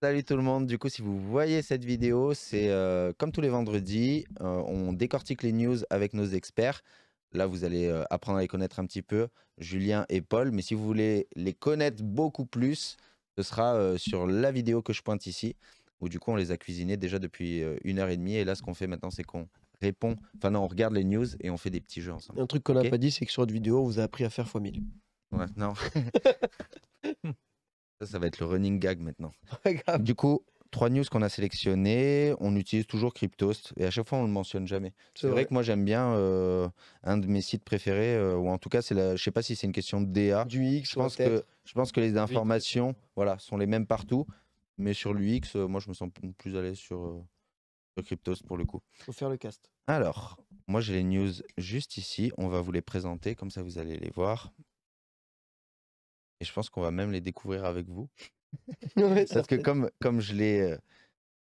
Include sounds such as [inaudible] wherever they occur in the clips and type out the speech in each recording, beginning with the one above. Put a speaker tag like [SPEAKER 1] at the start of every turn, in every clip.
[SPEAKER 1] Salut tout le monde, du coup si vous voyez cette vidéo, c'est euh, comme tous les vendredis, euh, on décortique les news avec nos experts. Là vous allez euh, apprendre à les connaître un petit peu, Julien et Paul, mais si vous voulez les connaître beaucoup plus, ce sera sur la vidéo que je pointe ici, où du coup on les a cuisinés déjà depuis une heure et demie, et là ce qu'on fait maintenant c'est qu'on répond, enfin non on regarde les news et on fait des petits jeux ensemble. Un
[SPEAKER 2] truc qu'on a pas dit c'est que sur votre vidéo on vous a appris à faire x1000.
[SPEAKER 1] Ouais, non. [laughs] [laughs] Ça, va être le running gag maintenant. [laughs] du coup, trois news qu'on a sélectionnées, on utilise toujours Cryptost et à chaque fois on le mentionne jamais. C'est vrai. que moi j'aime bien euh, un de mes sites préférés euh, ou en tout cas c'est la, je sais pas si c'est une question de DA. Du X, je pense que je pense que les informations voilà sont les mêmes partout, mais sur l'UX euh, moi je me sens plus à l'aise sur, sur, Cryptost pour le coup.
[SPEAKER 2] Faut faire le cast.
[SPEAKER 1] Alors moi j'ai les news juste ici, on va vous les présenter comme ça vous allez les voir. Et je pense qu'on va même les découvrir avec vous. [laughs] Parce que comme, comme je l'ai euh,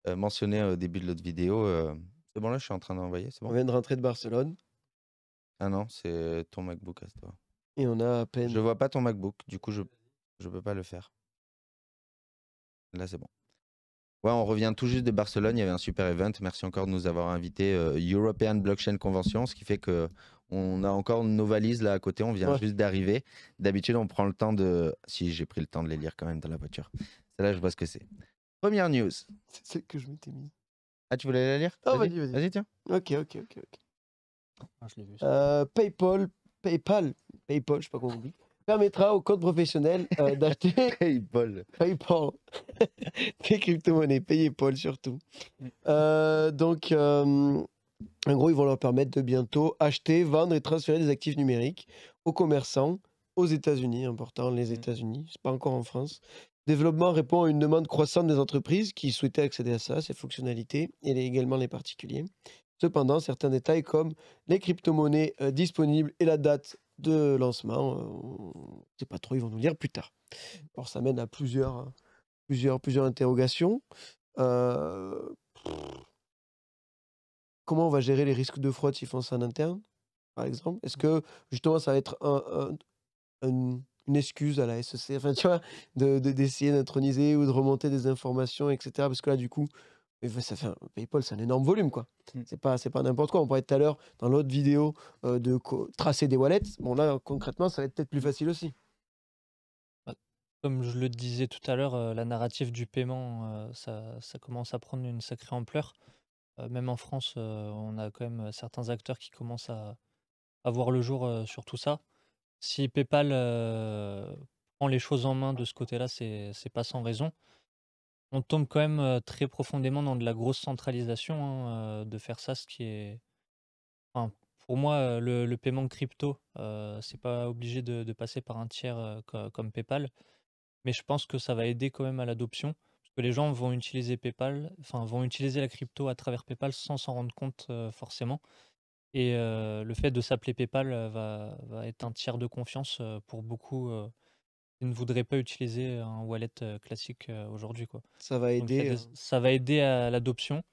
[SPEAKER 1] euh, mentionné au début de l'autre vidéo, euh, c'est bon là, je suis en train d'envoyer. Bon on vient de rentrer de Barcelone. Ah non, c'est ton MacBook à toi. Et on a à peine. Je vois pas ton MacBook, du coup je je peux pas le faire. Là c'est bon. Ouais, on revient tout juste de Barcelone. Il y avait un super event. Merci encore de nous avoir invités European Blockchain Convention, ce qui fait que on a encore nos valises là à côté, on vient juste d'arriver. D'habitude, on prend le temps de. Si j'ai pris le temps de les lire quand même dans la voiture. Celle-là, je vois ce que c'est. Première news. C'est celle que je m'étais mise. Ah, tu voulais la lire vas-y, vas-y. Vas-y, tiens. Ok, ok,
[SPEAKER 3] ok. ok.
[SPEAKER 1] Ah, je l'ai vu.
[SPEAKER 2] Euh, PayPal, PayPal, PayPal, je sais pas comment on dit, permettra aux comptes professionnels euh, [laughs] d'acheter. PayPal. PayPal. [laughs] des crypto-monnaies, PayPal surtout. Mm. Euh, donc, en gros, ils vont leur permettre de bientôt acheter, vendre et transférer des actifs numériques aux commerçants aux États-Unis, important, les mmh. États-Unis, c'est pas encore en France. Développement répond à une demande croissante des entreprises qui souhaitaient accéder à ça, ces fonctionnalités, et également les particuliers. Cependant, certains détails comme les crypto-monnaies euh, disponibles et la date de lancement, euh, on ne pas trop, ils vont nous dire plus tard. Alors ça mène à plusieurs, plusieurs, plusieurs interrogations. Euh, comment on va gérer les risques de fraude s'ils font ça en interne, par exemple Est-ce mmh. que justement ça va être un, une excuse à la SEC, [laughs] enfin tu vois, d'essayer de, d'introniser ou de remonter des informations, etc. Parce que là, du coup, ça fait PayPal, c'est un énorme volume, quoi. Mmh. C'est pas, c'est pas n'importe quoi. On parlait tout à l'heure dans l'autre vidéo euh, de tracer des wallets. Bon, là, concrètement, ça va être peut-être plus facile
[SPEAKER 4] aussi. Bah, comme je le disais tout à l'heure, euh, la narrative du paiement, euh, ça, ça, commence à prendre une sacrée ampleur. Euh, même en France, euh, on a quand même euh, certains acteurs qui commencent à, voir le jour sur tout ça. Si PayPal prend les choses en main de ce côté-là, c'est pas sans raison. On tombe quand même très profondément dans de la grosse centralisation hein, de faire ça, ce qui est. pour moi, le, le paiement crypto, c'est pas obligé de, de, passer par un tiers comme PayPal, mais je pense que ça va aider quand même à l'adoption les gens vont utiliser PayPal, enfin vont utiliser la crypto à travers PayPal sans s'en rendre compte euh, forcément. Et euh, le fait de s'appeler PayPal euh, va, être un tiers de confiance pour beaucoup qui ne voudraient pas utiliser un wallet classique aujourd'hui. Quoi. Ça va aider. Hein. ça va aider à l'adoption,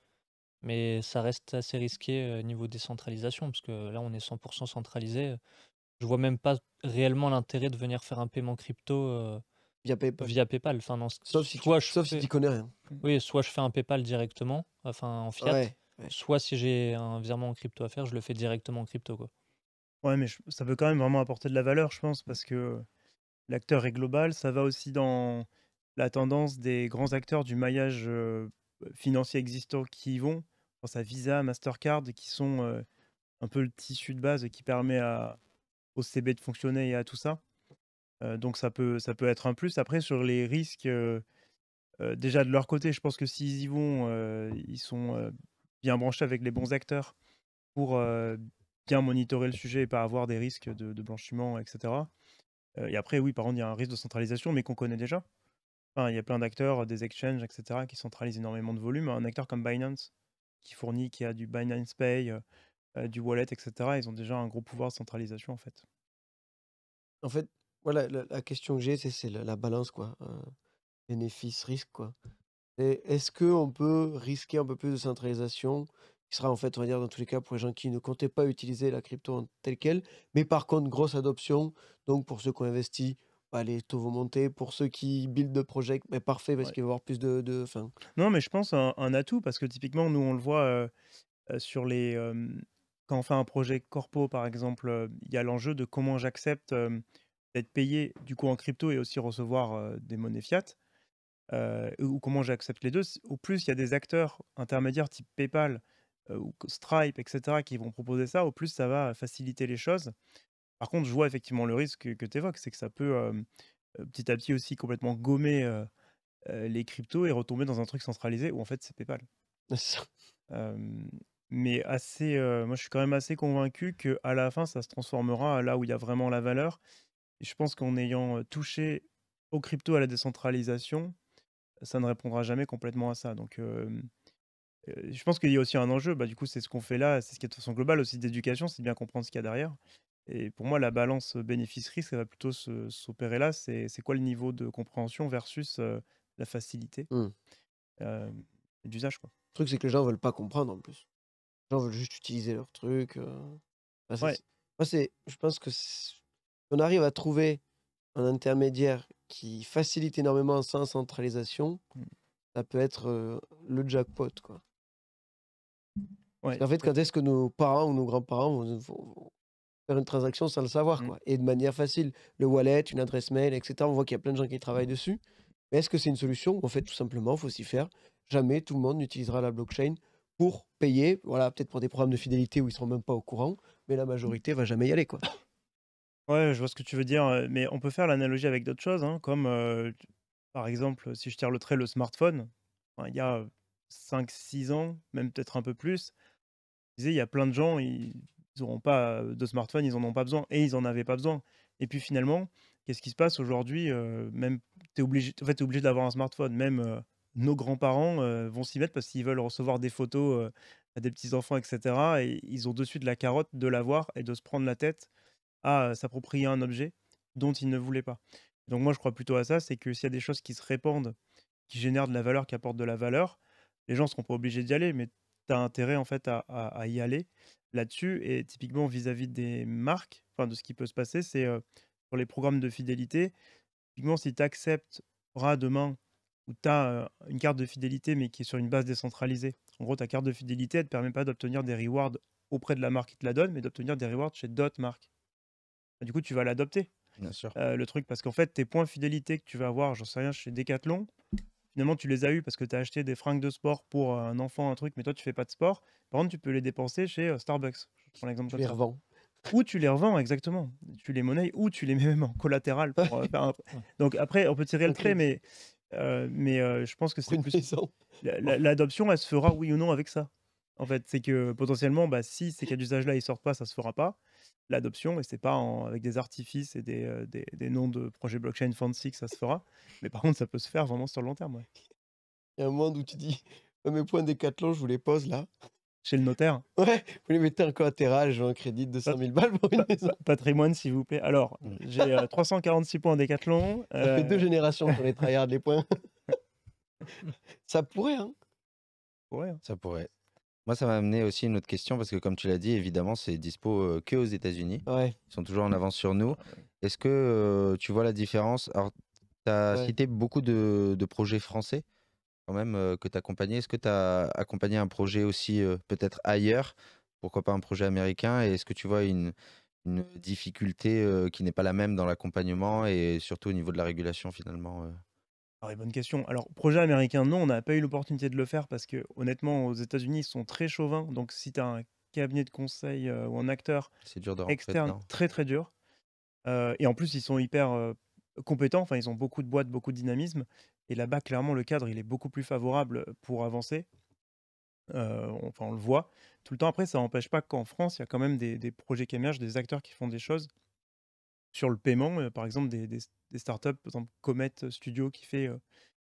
[SPEAKER 4] mais ça reste assez risqué niveau décentralisation parce que là on est 100% centralisé. Je vois même pas réellement l'intérêt de venir faire un paiement crypto Via PayPal. Via Enfin, sauf si tu connais rien. Mm. Oui, soit je fais un PayPal directement, enfin en fiat. Soit si j'ai un virement en crypto à faire, je le fais directement en crypto. Quoi.
[SPEAKER 3] Ouais, mais ça peut quand même vraiment apporter de la valeur, je pense, parce que l'acteur est global. Ça va aussi dans la tendance des grands acteurs du maillage euh, financier existant qui y vont. Je pense à Visa, Mastercard, qui sont euh, un peu le tissu de base qui permet à, au CB de fonctionner et à tout ça donc ça peut, ça peut être un plus. Après, sur les risques, déjà de leur côté, je pense que s'ils y vont, ils sont bien branchés avec les bons acteurs pour bien monitorer le sujet et pas avoir des risques de, blanchiment, etc. et après, oui, par contre, il y a un risque de centralisation, mais qu'on connaît déjà. Enfin, il y a plein d'acteurs, des exchanges, etc., qui centralisent énormément de volume. Un acteur comme Binance, qui fournit, qui a du Binance Pay, du wallet, etc., ils ont déjà un gros pouvoir de centralisation, en fait. En fait, voilà, la, question que j'ai, c'est la, balance, quoi. Hein, bénéfice-risque, quoi.
[SPEAKER 2] Et Est-ce qu'on peut risquer un peu plus de centralisation, qui sera en fait, on va dire, dans tous les cas, pour les gens qui ne comptaient pas utiliser la crypto telle qu'elle, mais par contre, grosse adoption, donc pour ceux qui ont investi, bah, les taux vont monter, pour ceux qui build de projets, mais bah, parfait, parce qu'il va y avoir plus de... de fin.
[SPEAKER 3] Non, mais je pense un, atout parce que typiquement, nous, on le voit euh, euh, sur les. quand on fait un projet corpo, par exemple, euh, il y a l'enjeu de comment j'accepte être payé du coup en crypto et aussi recevoir des monnaies fiat, ou comment j'accepte les deux. Au plus, il y a des acteurs intermédiaires type PayPal ou Stripe, etc., qui vont proposer ça, au plus, ça va faciliter les choses. Par contre, je vois effectivement le risque que tu évoques, c'est que ça peut petit à petit aussi complètement gommer les cryptos et retomber dans un truc centralisé où en fait c'est PayPal. mais assez, moi je suis quand même assez convaincu que à la fin ça se transformera là où il y a vraiment la valeur je pense qu'en ayant touché aux crypto à la décentralisation, ça ne répondra jamais complètement à ça. Donc, je pense qu'il y a aussi un enjeu. Bah, du coup, c'est ce qu'on fait là, c'est ce qui est de façon globale aussi d'éducation, c'est de bien comprendre ce qu'il y a derrière. Et pour moi, la balance bénéfice-risque, ça va plutôt s'opérer là. C'est quoi le niveau de compréhension versus la facilité mmh. d'usage Le truc, c'est que les gens veulent pas comprendre en plus. Les gens veulent juste utiliser leur
[SPEAKER 2] truc. ouais. Moi, je pense que on arrive à trouver un intermédiaire qui facilite énormément sans centralisation, mmh. ça peut être le jackpot. Quoi. en fait, quand est-ce que nos parents ou nos grands-parents vont, faire une transaction sans le savoir mmh. Et de manière facile. Le wallet, une adresse mail, etc. On voit qu'il y a plein de gens qui travaillent dessus. Mais est-ce que c'est une solution En fait, tout simplement, il faut s'y faire. Jamais tout le monde n'utilisera la blockchain pour payer. Voilà, peut-être pour des programmes de fidélité où ils
[SPEAKER 3] ne seront même pas au courant, mais la mmh. majorité va jamais y aller. quoi. Ouais, je vois ce que tu veux dire, mais on peut faire l'analogie avec d'autres choses, hein, comme, par exemple, si je tire le trait, le smartphone, il y a, 5-6 ans, même peut-être un peu plus, il y a plein de gens, ils n'auront pas, de smartphone, ils n'en ont pas besoin et ils n'en avaient pas besoin et puis finalement, qu'est-ce qui se passe aujourd'hui? même tu es obligé en fait, obligé d'avoir un smartphone, même, nos grands-parents, vont s'y mettre parce qu'ils veulent recevoir des photos, à des petits-enfants etc. et ils ont de suite la carotte de l'avoir et de se prendre la tête à s'approprier un objet dont il ne voulait pas. Donc moi, je crois plutôt à ça, c'est que s'il y a des choses qui se répandent, qui génèrent de la valeur, qui apportent de la valeur, les gens ne seront pas obligés d'y aller, mais tu as intérêt en fait à, y aller là-dessus. Et typiquement vis-à-vis des marques, enfin de ce qui peut se passer, c'est pour les programmes de fidélité. Typiquement, si tu accepteras demain où tu as une carte de fidélité, mais qui est sur une base décentralisée, en gros, ta carte de fidélité, elle ne te permet pas d'obtenir des rewards auprès de la marque qui te la donne, mais d'obtenir des rewards chez d'autres marques du coup, tu vas l'adopter. Bien sûr. Euh, le truc, parce qu'en fait, tes points fidélité que tu vas avoir, j'en sais rien, chez Decathlon, finalement, tu les as eu parce que tu as acheté des fringues de sport pour euh, un enfant, un truc, mais toi, tu fais pas de sport. Par contre, tu peux les dépenser chez euh, Starbucks. Tu les revends. Ou tu les revends, exactement. Tu les monnaies ou tu les mets même en collatéral. [laughs] Donc après, on peut tirer le trait, mais, mais je pense que c'est plus. L'adoption, elle se fera oui ou non avec ça. En fait, c'est que potentiellement, bah, si ces cas d'usage-là, ils sortent pas, ça se fera pas l'adoption, et c'est pas avec des artifices et des, euh, des, noms de projet blockchain fancy que ça se fera, mais par contre ça peut se faire vraiment sur le long terme. Il y a un monde où tu dis, [laughs] mes points décathlon, je vous les pose là. Chez le notaire [laughs] Ouais, vous les mettez en collatéral, j'ai un crédit de 200 000 balles pour une maison. Patrimoine, s'il vous plaît. Alors, j'ai 346 euh, points en décathlon. [laughs] Ça fait deux euh, générations qu'on les tryhard les points.
[SPEAKER 2] ça pourrait, hein.
[SPEAKER 1] Pourrait, hein. Ça pourrait. Moi, ça m'a amené aussi une autre question parce que, comme tu l'as dit, évidemment, c'est dispo que aux États-Unis. Ils sont toujours en mmh. avance sur nous. Est-ce que tu vois la différence Alors, tu as cité beaucoup de, projets français quand même que tu as accompagné. Est-ce que tu as accompagné un projet aussi peut-être ailleurs Pourquoi pas un projet américain Et est-ce que tu vois une difficulté qui n'est pas la même dans l'accompagnement et surtout au niveau de la régulation finalement
[SPEAKER 3] alors, bonne question. Alors, projet américain, non, on n'a pas eu l'opportunité de le faire parce que, honnêtement, aux États-Unis, ils sont très chauvins. Donc, si tu as un cabinet de conseil euh, ou un acteur externe, très très dur. Euh, et en plus, ils sont hyper euh, compétents. Enfin, ils ont beaucoup de boîtes, beaucoup de dynamisme. Et là-bas, clairement, le cadre, il est beaucoup plus favorable pour avancer. enfin, on le voit tout le temps. Après, ça n'empêche pas qu'en France, il y a quand même des, projets qui émergent, des acteurs qui font des choses sur le paiement, par exemple, des, des startups, par exemple Comet Studio qui fait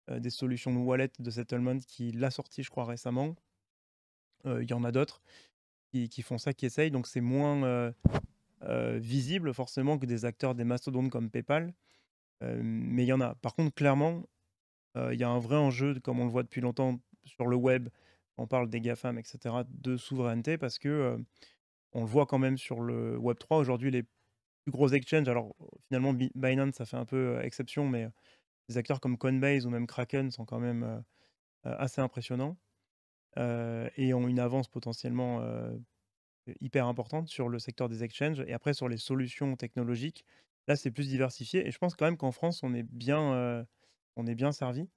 [SPEAKER 3] des solutions de wallet de settlement qui l'a sorti, je crois, récemment. Il y en a d'autres qui, font ça, qui essayent. Donc c'est moins visible forcément que des acteurs, des mastodontes comme PayPal. mais il y en a. Par contre, clairement, il y a un vrai enjeu, comme on le voit depuis longtemps sur le web, on parle des GAFAM, etc., de souveraineté, parce que on le voit quand même sur le Web3. Aujourd'hui, les plus gros exchanges. Alors finalement, Binance, ça fait un peu euh, exception, mais euh, des acteurs comme Coinbase ou même Kraken sont quand même euh, assez impressionnants et ont une avance potentiellement hyper importante sur le secteur des exchanges. Et après, sur les solutions technologiques, là, c'est plus diversifié. Et je pense quand même qu'en France, on est bien, on est bien servi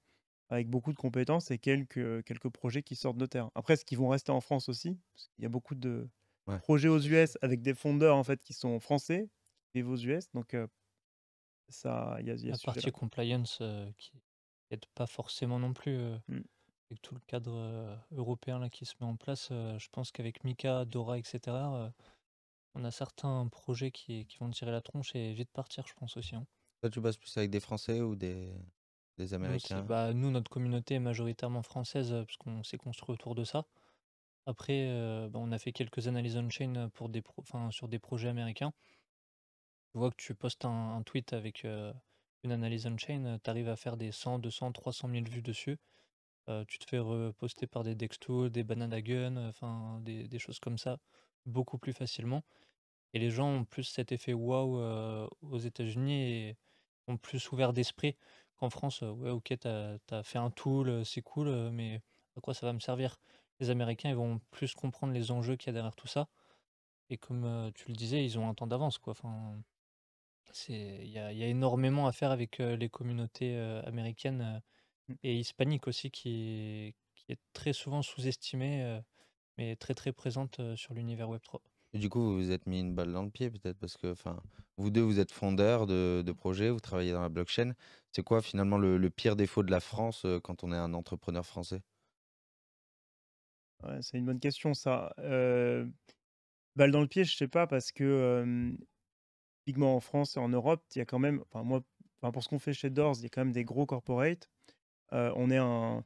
[SPEAKER 3] avec beaucoup de compétences et quelques, quelques projets qui sortent de terre. Après, ce qui vont rester en France aussi, parce qu'il y a beaucoup de projets aux US avec des fondeurs en fait qui sont français, vos US. Donc, ça, il y a, y La partie
[SPEAKER 4] compliance qui n'aide pas forcément non plus. Mmh. Avec tout le cadre européen là, qui se met en place, je pense qu'avec Mika, Dora, etc., on a certains projets qui, vont tirer la tronche et vite partir, je pense aussi. Hein.
[SPEAKER 1] tu bosses plus avec des Français ou des, des Américains bah,
[SPEAKER 4] Nous, notre communauté est majoritairement française, parce qu'on s'est construit autour de ça. Après, bah, on a fait quelques analyses on-chain pour des pro sur des projets américains vois que tu postes un, tweet avec une analyse on-chain, tu arrives à faire des 100, 200, 300 000 vues dessus. tu te fais reposter par des Dexto, des Banana Gun, enfin des, choses comme ça, beaucoup plus facilement. Et les gens ont plus cet effet waouh aux États-Unis et ont plus ouvert d'esprit qu'en France. ouais, ok, t'as as fait un tool, c'est cool, mais à quoi ça va me servir Les Américains, ils vont plus comprendre les enjeux qu'il y a derrière tout ça. Et comme tu le disais, ils ont un temps d'avance, quoi. Enfin, il y a, énormément à faire avec les communautés américaines mmh. et hispaniques aussi, qui, qui est très souvent sous-estimée, mais très très présente sur l'univers Web3.
[SPEAKER 1] du coup, vous vous êtes mis une balle dans le pied, peut-être, parce que enfin, vous deux, vous êtes fondeur de, projets, vous travaillez dans la blockchain. C'est quoi finalement le, pire défaut de la France quand on est un entrepreneur français
[SPEAKER 3] Ouais, c'est une bonne question, ça. balle dans le pied, je sais pas, parce que typiquement en France et en Europe, il y a quand même, enfin moi, enfin pour ce qu'on fait chez Doors, il y a quand même des gros corporates. Euh, on est un,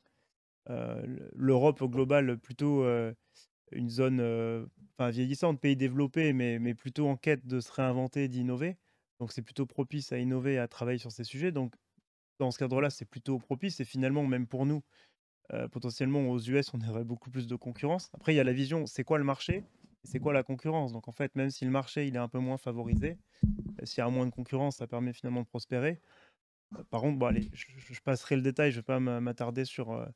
[SPEAKER 3] euh, l'Europe au global plutôt euh, une zone, euh, enfin vieillissante, pays développé, mais, mais plutôt en quête de se réinventer, d'innover. Donc c'est plutôt propice à innover, à travailler sur ces sujets. Donc dans ce cadre-là, c'est plutôt propice. Et finalement, même pour nous, potentiellement aux US, on aurait beaucoup plus de concurrence. Après, il y a la vision, c'est quoi le marché c'est quoi la concurrence Donc en fait, même si le marché il est un peu moins favorisé, euh, s'il y a moins de concurrence, ça permet finalement de prospérer. Euh, par contre, bon, allez, je, passerai le détail, je ne vais pas m'attarder sur euh,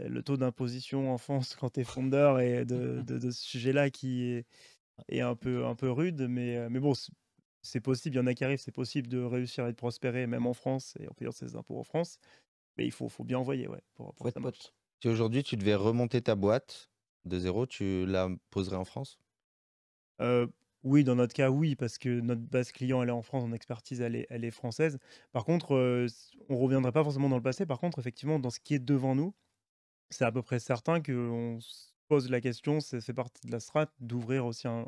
[SPEAKER 3] le taux d'imposition en France [laughs] quand tu es fondeur et de, ce sujet-là qui est, un, peu, un peu rude, mais, mais bon, c'est possible, il y en a qui arrivent, c'est possible de réussir et de prospérer, même en France, et en payant ses impôts en France, mais il faut, faut bien envoyer, Pour, pour ta
[SPEAKER 1] Si aujourd'hui tu devais remonter ta boîte, de zéro, tu la poserais en France
[SPEAKER 3] Oui, dans notre cas, oui, parce que notre base client, elle est en France, en expertise, elle est, elle est française. Par contre, on ne reviendrait pas forcément dans le passé. Par contre, effectivement, dans ce qui est devant nous, c'est à peu près certain qu'on se pose la question, C'est fait partie de la strat, d'ouvrir aussi un,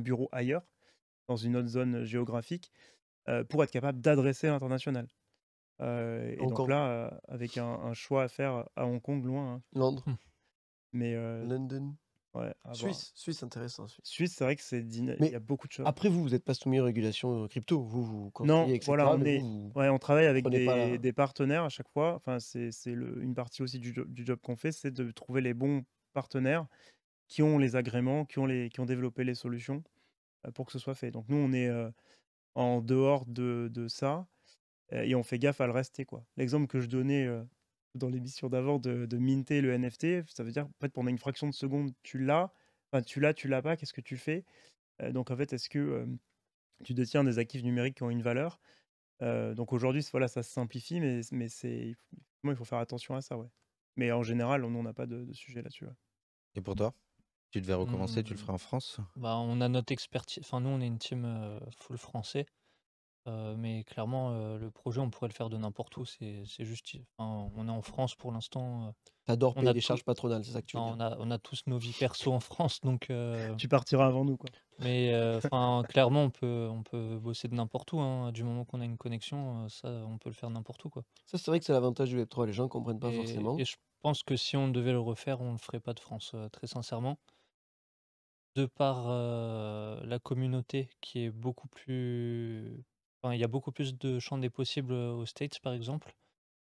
[SPEAKER 3] bureau ailleurs, dans une autre zone géographique, pour être capable d'adresser l'international. et donc là, avec un, choix à faire à Hong Kong, loin. Hein. Londres. Mmh. Mais euh, London. Ouais, Suisse, Suisse intéressant. Suisse, Suisse c'est vrai que c'est Il y a beaucoup de choses.
[SPEAKER 2] Après vous, vous n'êtes pas soumis aux régulations euh, crypto. Vous, vous non, voilà, on, est...
[SPEAKER 3] ouais, on travaille avec des, partenaires à chaque fois. Enfin, c'est une partie aussi du, job, qu'on fait, c'est de trouver les bons partenaires qui ont les agréments, qui ont, les, qui ont développé les solutions euh, pour que ce soit fait. Donc nous, on est en dehors de, de ça et on fait gaffe à le rester. quoi. L'exemple que je donnais dans l'émission d'avant de, minter le NFT. Ça veut dire, en fait, pendant une fraction de seconde, tu l'as. Enfin, tu l'as, tu l'as pas, qu'est-ce que tu fais Donc, en fait, est-ce que tu détiens des actifs numériques qui ont une valeur Donc, aujourd'hui, voilà, ça se simplifie, mais, c'est, il faut faire attention à ça, ouais. Mais en
[SPEAKER 4] général, on n'a pas de, sujet là-dessus.
[SPEAKER 1] Et pour toi Tu devais recommencer, tu le mmh. ferais en France
[SPEAKER 4] bah, On a notre expertise. Enfin, nous, on est une team full français. Euh, mais clairement, euh, le projet, on pourrait le faire de n'importe où. C'est juste on est en France pour l'instant, euh, t'adores on payer a charges patronales, c'est ça que tu on a on a tous nos vies perso en France donc Tu partiras avant nous, quoi. mais enfin, clairement, on peut on peut bosser de n'importe où, hein, du moment qu'on a une connexion, ça, on peut le faire n'importe où, quoi.
[SPEAKER 2] Ça, c'est vrai que c'est l'avantage du Web3, les gens comprennent pas forcément. et je
[SPEAKER 4] pense que si on devait le refaire, on le ferait pas de France, très sincèrement de par, la communauté qui est beaucoup plus il y a beaucoup plus de champs des possibles aux States, par exemple.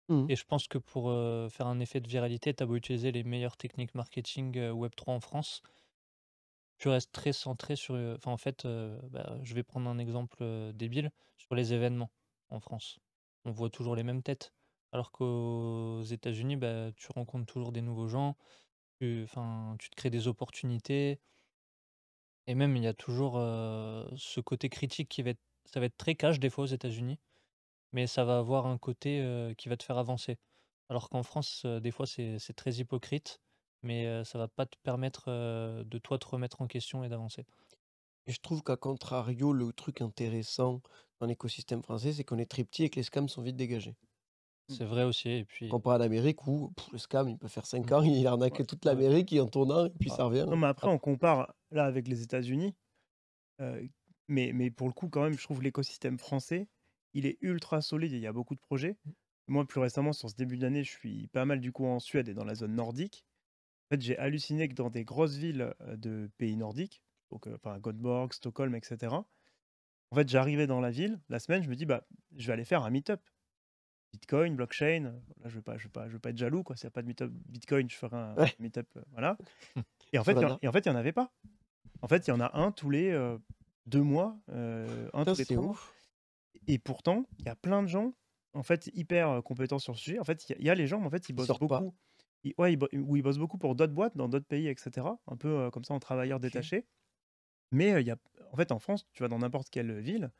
[SPEAKER 4] Mmh. Et je pense que pour faire un effet de viralité, tu as beau utiliser les meilleures techniques marketing Web3 en France, tu restes très centré sur. Enfin, en fait, bah, je vais prendre un exemple débile sur les événements en France. On voit toujours les mêmes têtes. Alors qu'aux États-Unis, bah, tu rencontres toujours des nouveaux gens, tu, enfin, tu te crées des opportunités. Et même, il y a toujours ce côté critique qui va être ça va être très cash des fois aux États-Unis, mais ça va avoir un côté euh, qui va te faire avancer. Alors qu'en France, euh, des fois, c'est très hypocrite, mais euh, ça va pas te permettre de toi te remettre en question et d'avancer.
[SPEAKER 2] Et je trouve qu'à contrario, le truc intéressant dans l'écosystème français, c'est qu'on est très petit et que les scams sont vite dégagés. Mmh. C'est vrai aussi. Et puis, Comparé à l'Amérique où le scam, il peut faire
[SPEAKER 3] 5 mmh. ans, il arnaque toute l'Amérique, il en tournant et
[SPEAKER 4] puis ah. ça revient. Non,
[SPEAKER 3] mais après, ah. on compare là avec les États-Unis, euh, mais, mais pour le coup, quand même, je trouve l'écosystème français, il est ultra solide il y a beaucoup de projets. Mmh. Moi, plus récemment, sur ce début d'année, je suis pas mal du coup en Suède et dans la zone nordique. En fait, j'ai halluciné que dans des grosses villes de pays nordiques, donc enfin, Göteborg, Stockholm, etc., en fait, j'arrivais dans la ville, la semaine, je me dis, bah, je vais aller faire un meet-up. Bitcoin, blockchain, euh, là, je ne vais, pas être jaloux, quoi. S'il n'y a pas de meet-up Bitcoin, je ferai un meetup meet-up, voilà. [laughs] Et en, fait, il en fait, il n'y en avait pas. En fait, il y en a un tous les, deux mois, euh, un Et pourtant, il y a plein de gens, en fait, hyper euh, compétents sur le sujet. En fait, il y, a les gens, en fait, ils bossent beaucoup. ouais, bossent beaucoup pour d'autres boîtes dans d'autres pays, etc. Un peu euh, comme ça en travailleurs détachés Mais il y en fait, en France, tu vas dans n'importe quelle ville,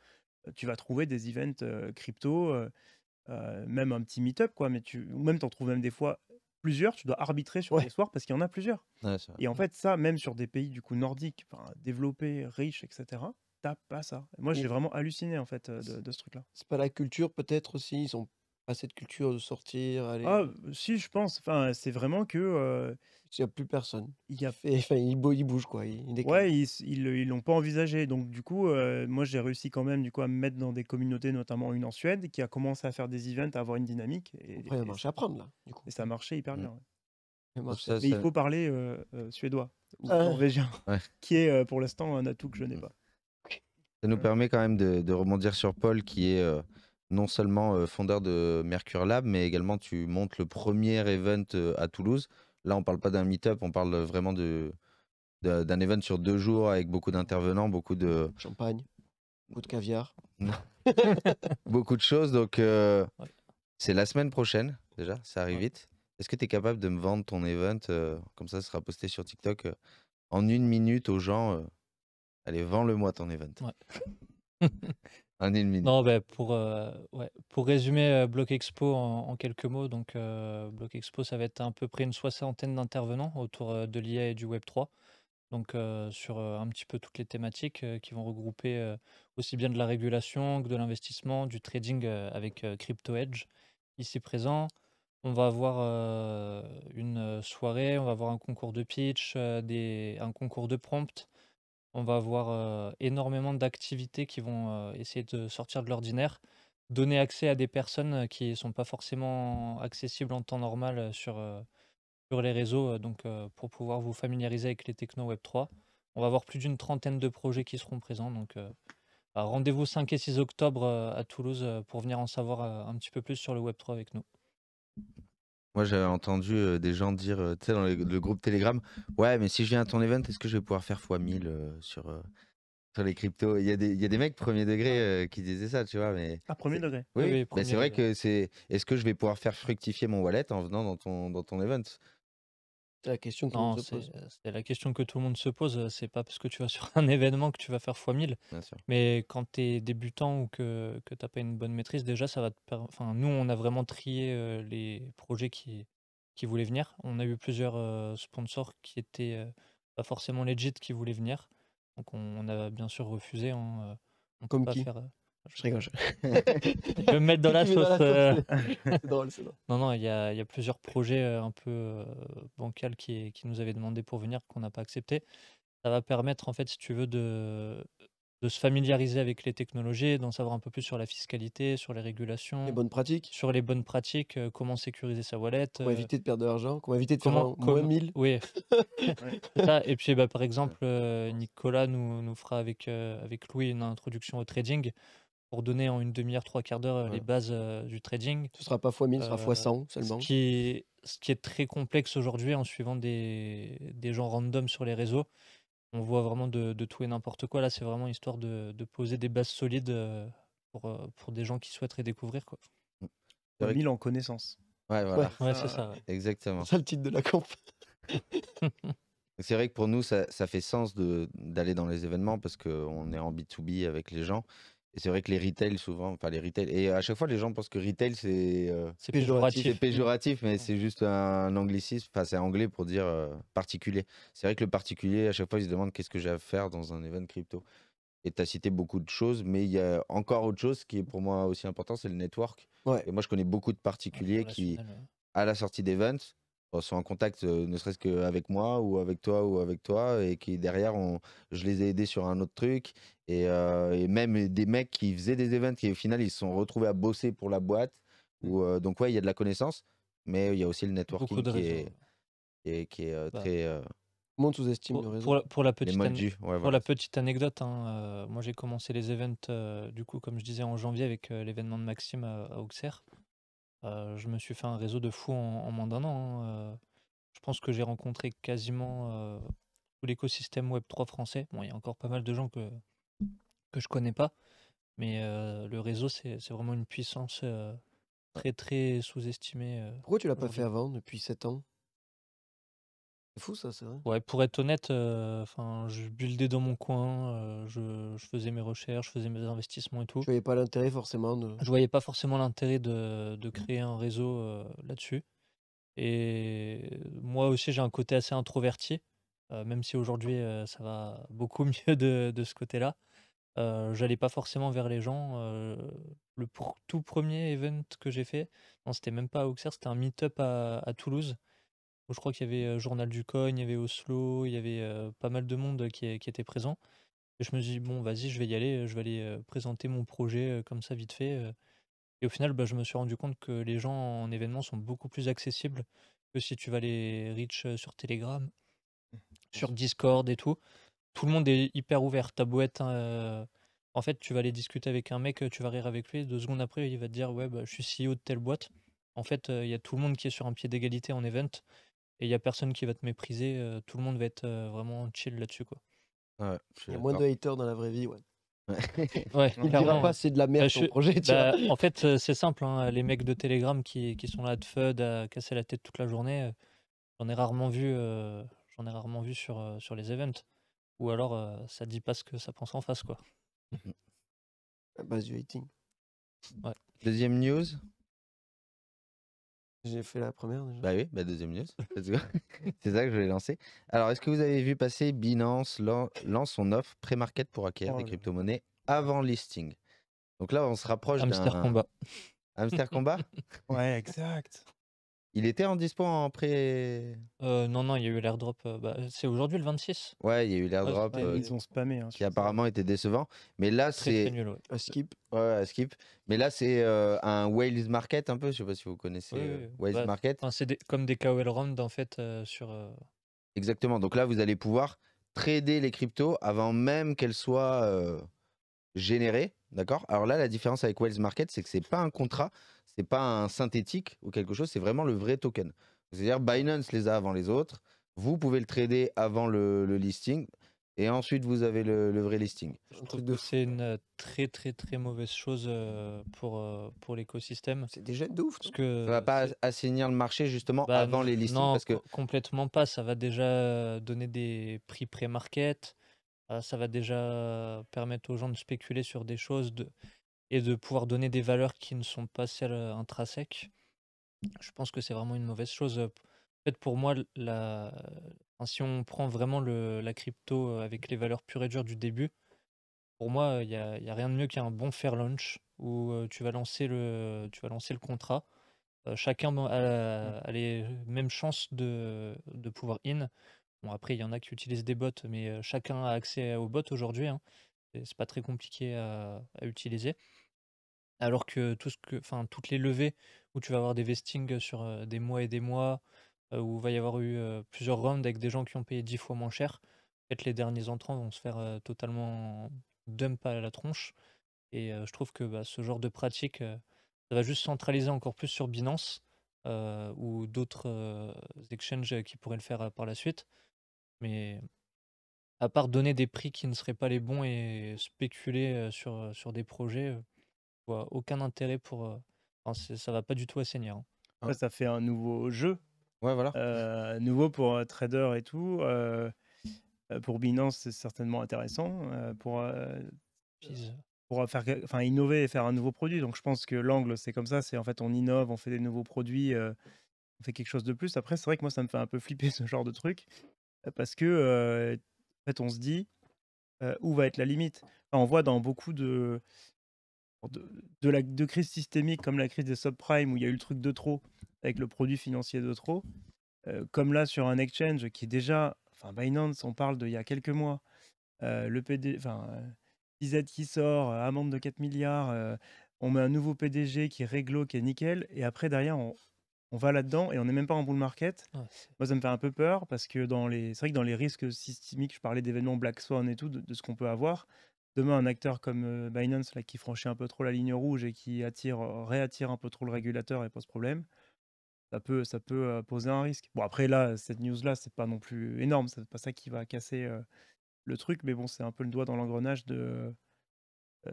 [SPEAKER 3] tu vas trouver des events crypto, même un petit meet-up, quoi. Mais tu, ou même t'en trouves même des fois plusieurs, tu dois arbitrer sur les parce qu'il y en a plusieurs. et en fait, ça, même sur des pays du coup nordiques, développés, riches, etc., t'as pas ça. moi, j'ai vraiment halluciné en fait euh, de, ce truc-là. C'est pas la culture peut-être aussi. Ils sont pas cette culture de sortir, aller. Ah, si, je pense. Enfin, c'est vraiment que. Il n'y a plus personne. il y a... fait... [laughs] enfin, il, bouge, quoi. Il, Ouais, ils l'ont pas envisagé. Donc, du coup, moi, j'ai réussi quand même du coup, à me mettre dans des communautés, notamment une en Suède, qui a commencé à faire des events, à avoir une dynamique. Et, Après, a marché là, du coup. et ça hyper mmh. bien. Il Mais il faut parler suédois ou ah. norvégien, [laughs] [laughs] qui est pour l'instant un atout que je n'ai mmh. pas.
[SPEAKER 1] Ça nous permet quand même de, rebondir sur Paul, qui est non seulement euh, fondeur de Mercure Lab, mais également tu montes le premier event euh, à Toulouse. Là, on ne parle pas d'un meet-up, on parle vraiment de, d'un event sur deux jours avec beaucoup d'intervenants, beaucoup de... Champagne,
[SPEAKER 2] beaucoup de caviar.
[SPEAKER 1] [laughs] beaucoup de choses, donc euh, c'est la semaine prochaine déjà, ça arrive vite. Est-ce que tu es capable de me vendre ton event Comme ça, ça sera posté sur TikTok en une minute aux gens. allez, vends-le-moi ton event.
[SPEAKER 4] Ouais.
[SPEAKER 1] [laughs] Un Non,
[SPEAKER 4] ben, pour, euh, ouais, pour résumer euh, Bloc Expo en, quelques mots, donc euh, Bloc Expo, ça va être à peu près une soixantaine d'intervenants autour de l'IA et du Web3, donc sur un petit peu toutes les thématiques qui vont regrouper aussi bien de la régulation que de l'investissement, du trading avec Crypto Edge ici présent. On va avoir une soirée, on va avoir un concours de pitch, des, un concours de prompt, on va avoir euh, énormément d'activités qui vont euh, essayer de sortir de l'ordinaire, donner accès à des personnes euh, qui ne sont pas forcément accessibles en temps normal sur, sur les réseaux, donc pour pouvoir vous familiariser avec les techno Web 3. On va avoir plus d'une trentaine de projets qui seront présents, donc bah, rendez-vous 5 et 6 octobre à Toulouse pour venir en savoir un petit peu plus sur le Web 3 avec nous.
[SPEAKER 1] Moi, j'avais entendu euh, des gens dire, euh, tu sais, dans le groupe Telegram, ouais, mais si je viens à ton event, est-ce que je vais pouvoir faire x1000 euh, sur, sur les cryptos Il y, a des- y a des mecs premier degré qui disaient ça, tu vois, mais À ah,
[SPEAKER 3] premier degré. oui, oui,
[SPEAKER 1] mais c'est vrai que c'est, est-ce que je vais pouvoir faire fructifier mon wallet en venant dans ton, dans ton event
[SPEAKER 4] c'est la question que tout le monde se pose. Euh, c'est la pas parce que tu vas [laughs] sur un événement que tu vas faire x 1000. Mais quand tu es débutant ou que, que tu pas une bonne maîtrise, déjà, ça va te Enfin, nous, on a vraiment trié euh, les projets qui, qui voulaient venir. On a eu plusieurs euh, sponsors qui étaient pas forcément legit qui voulaient venir. Donc, on, a bien sûr refusé. en hein, je rigole. [laughs] [laughs] Je, vais me mettre dans la sauce. [laughs] drôle, Non, non, il y, a, plusieurs projets euh, un peu euh, bancals qui, nous avaient demandé pour venir, qu'on n'a pas accepté. Ça va permettre, en fait, si tu veux, de, se familiariser avec les technologies, d'en savoir un peu plus sur la fiscalité, sur les régulations. Les bonnes pratiques. Sur les bonnes pratiques, euh, comment sécuriser sa wallet. Comment éviter de perdre de l'argent, comment éviter de faire moins moins 1000. Oui. Et puis, bah, par exemple, Nicolas nous, nous fera avec, avec Louis une introduction au trading pour donner en une demi-heure, trois quarts d'heure euh, les bases euh, du trading. Ce sera pas fois 1000, ce sera x 100 euh, seulement. Ce qui est, ce qui est très complexe aujourd'hui en suivant des, des, gens random sur les réseaux. On voit vraiment de, de tout et n'importe quoi. Là, c'est vraiment histoire de, de, poser des bases solides pour, pour des gens qui souhaiteraient découvrir. Quoi.
[SPEAKER 3] 1000 mmh. en connaissance.
[SPEAKER 4] Ouais,
[SPEAKER 1] voilà. c'est ça. Exactement. C'est le titre de la camp. [laughs] c'est vrai que pour nous, ça, ça fait sens d'aller dans les événements parce qu'on est en B2B avec les gens c'est vrai que les retail, souvent, enfin les retail, et à chaque fois les gens pensent que retail c'est euh, péjoratif. C'est péjoratif mais c'est juste un anglicisme, enfin c'est anglais pour dire euh, particulier. C'est vrai que le particulier, à chaque fois, il se demande qu'est-ce que j'ai à faire dans un event crypto. Et tu as cité beaucoup de choses, mais il y a encore autre chose qui est pour moi aussi important, c'est le network. Ouais. Et moi, je connais beaucoup de particuliers qui, à la sortie d'events, euh, sont en contact, euh, ne serait-ce qu'avec moi ou avec toi ou avec toi, et qui derrière, on, je les ai aidés sur un autre truc. Et, euh, même des mecs qui faisaient des events qui au final, ils se sont retrouvés à bosser pour la boîte. Mmh. ou donc ouais, il y a de la connaissance, mais il y a aussi le networking qui est, qui est, bah. très...
[SPEAKER 4] Monde sous-estime pour, pour, la, pour, la petite la petite anecdote, hein, moi j'ai commencé les events du coup comme je disais en janvier avec l'événement de Maxime à Auxerre je me suis fait un réseau de fous en, en moins d'un an. Hein, je pense que j'ai rencontré quasiment tout l'écosystème Web3 français. Bon, il y a encore pas mal de gens que, que je connais pas, mais le réseau, c'est vraiment une puissance très très sous-estimée. Pourquoi tu l'as pas fait avant, depuis 7 ans
[SPEAKER 2] c'est fou ça, c'est vrai.
[SPEAKER 4] Ouais, pour être honnête, euh, je buildais dans mon coin, euh, je, faisais mes recherches, je faisais mes investissements et tout. Je voyais pas l'intérêt forcément de. Je voyais pas forcément l'intérêt de, mmh. créer un réseau euh, là-dessus. Et moi aussi, j'ai un côté assez introverti, même si aujourd'hui ça va beaucoup [laughs] mieux de, ce côté-là. Euh, j'allais pas forcément vers les gens. le tout premier event que j'ai fait, non, c'était même pas à Auxerre, c'était un meet-up à Toulouse je crois qu'il y avait Journal du Cogne, il y avait Oslo, il y avait pas mal de monde qui, était présent. Et je me suis dit, bon, vas-y, je vais y aller, je vais aller présenter mon projet comme ça vite fait. Et au final, bah, je me suis rendu compte que les gens en événement sont beaucoup plus accessibles que si tu vas les reach sur Telegram, mmh, sur Discord et tout. Tout le monde est hyper ouvert. Ta boîte, hein, En fait, tu vas aller discuter avec un mec, tu vas rire avec lui, deux secondes après, il va te dire, ouais, bah, je suis CEO de telle boîte. En fait, il y a tout le monde qui est sur un pied d'égalité en event et il y a personne qui va te mépriser, tout le monde va être vraiment chill là-dessus quoi. Il y a moins de
[SPEAKER 2] haters dans la vraie vie, ouais. Ouais, [laughs] Il dira pas c'est de la merde bah, ton projet, bah, en
[SPEAKER 4] fait, c'est simple, hein, les mecs de Telegram qui, sont là de FUD à casser la tête toute la journée, j'en ai rarement vu, j'en ai rarement vu sur, sur les events. Ou alors, ça ça dit pas ce que ça pense en face, quoi. base
[SPEAKER 1] du hating. Deuxième news, j'ai fait la première déjà. Bah oui, bah, deuxième news. [laughs] c'est ça que je vais lancer. Alors, est-ce que vous avez vu passer Binance lance son offre pré-market pour acquérir oh des crypto-monnaies avant listing Donc là, on se rapproche Hamster combat. Hamster combat Ouais, exact. Il était en dispo en pré.
[SPEAKER 4] Euh, non, non, il y a eu l'airdrop. Euh, bah, c'est aujourd'hui le 26.
[SPEAKER 1] Ouais, il y a eu ah, l'airdrop euh, ils ont spamé hein, qui apparemment était décevant. Mais là, c'est. skip. Ouais, skip. Mais là, c'est un Wales Market un peu. Je sais pas si vous connaissez Wales bah,
[SPEAKER 4] Market. c'est comme des KOL round en fait sur.
[SPEAKER 1] Exactement. Donc là, vous allez pouvoir trader les cryptos avant même qu'elles soient généré, d'accord Alors là, la différence avec Wells Market, c'est que c'est pas un contrat, c'est pas un synthétique ou quelque chose, c'est vraiment le vrai token. C'est-à-dire Binance les a avant les autres, vous pouvez le trader avant le, listing, et ensuite vous avez le, vrai listing.
[SPEAKER 4] Je trouve que c'est une très très très mauvaise chose euh, pour, euh, pour
[SPEAKER 1] l'écosystème. C'est déjà de ouf. Parce que ça va pas assainir le marché justement bah avant les listings. Non, parce que...
[SPEAKER 4] complètement pas. Ça va déjà donner des prix pré-market. Euh, ça va déjà permettre aux gens de spéculer sur des choses de, et de pouvoir donner des valeurs qui ne sont pas celles euh, intrinsèques. Je pense que c'est vraiment une mauvaise chose. En fait, pour moi, la, si on prend vraiment le, la crypto euh, avec les valeurs pures et dures du début, pour moi, il n'y a, rien de mieux qu'un bon fair launch où tu, vas lancer le, tu vas lancer le contrat. chacun mmh. a, les mêmes chances de, de pouvoir in. Bon, après, il y en a qui utilisent des bots, mais chacun a accès aux bots aujourd'hui. Hein. Ce C'est pas très compliqué à, utiliser. Alors que, tout ce que enfin, toutes les levées où tu vas avoir des vestings sur des mois et des mois, où il va y avoir eu plusieurs rounds avec des gens qui ont payé 10 fois moins cher, peut-être les derniers entrants vont se faire totalement dump à la tronche. Et je trouve que bah, ce genre de pratique, ça va juste centraliser encore plus sur Binance. ou d'autres exchanges qui pourraient le faire par la suite. Mais à part donner des prix qui ne seraient pas les bons et spéculer sur, sur des projets, aucun intérêt pour. Enfin, ça va pas du tout assainir. Hein. Après,
[SPEAKER 3] ça fait un nouveau jeu. Ouais, voilà. nouveau pour trader et tout. pour Binance, c'est certainement intéressant. pour, pour faire, enfin, innover et faire un nouveau produit. Donc, je pense que l'angle, c'est comme ça. C'est en fait, on innove, on fait des nouveaux produits, on fait quelque chose de plus. Après, c'est vrai que moi, ça me fait un peu flipper [laughs] ce genre de truc parce que en fait, on se dit où va être la limite. on voit dans beaucoup de de, crises systémiques comme la crise des subprimes où il y a eu le truc de trop avec le produit financier de trop, comme là sur un exchange qui est déjà, enfin Binance, on parle d'il y a quelques mois, le PD, enfin euh, Z qui sort, euh, amende de 4 milliards, on met un nouveau PDG qui est réglo, qui est nickel, et après derrière on, on va là-dedans et on n'est même pas en bull market. Moi, ça me fait un peu peur parce que dans les, c'est vrai que dans les risques systémiques, je parlais d'événements Black Swan et tout, de, ce qu'on peut avoir. Demain, un acteur comme euh, Binance qui franchit un peu trop la ligne rouge et qui attire, réattire un peu trop le régulateur et pose problème, ça peut, ça peut euh, poser un risque. Bon, après, là, cette news-là, c'est pas non plus énorme, c'est pas ça qui va casser euh, le truc, mais bon, c'est un peu le doigt dans l'engrenage de,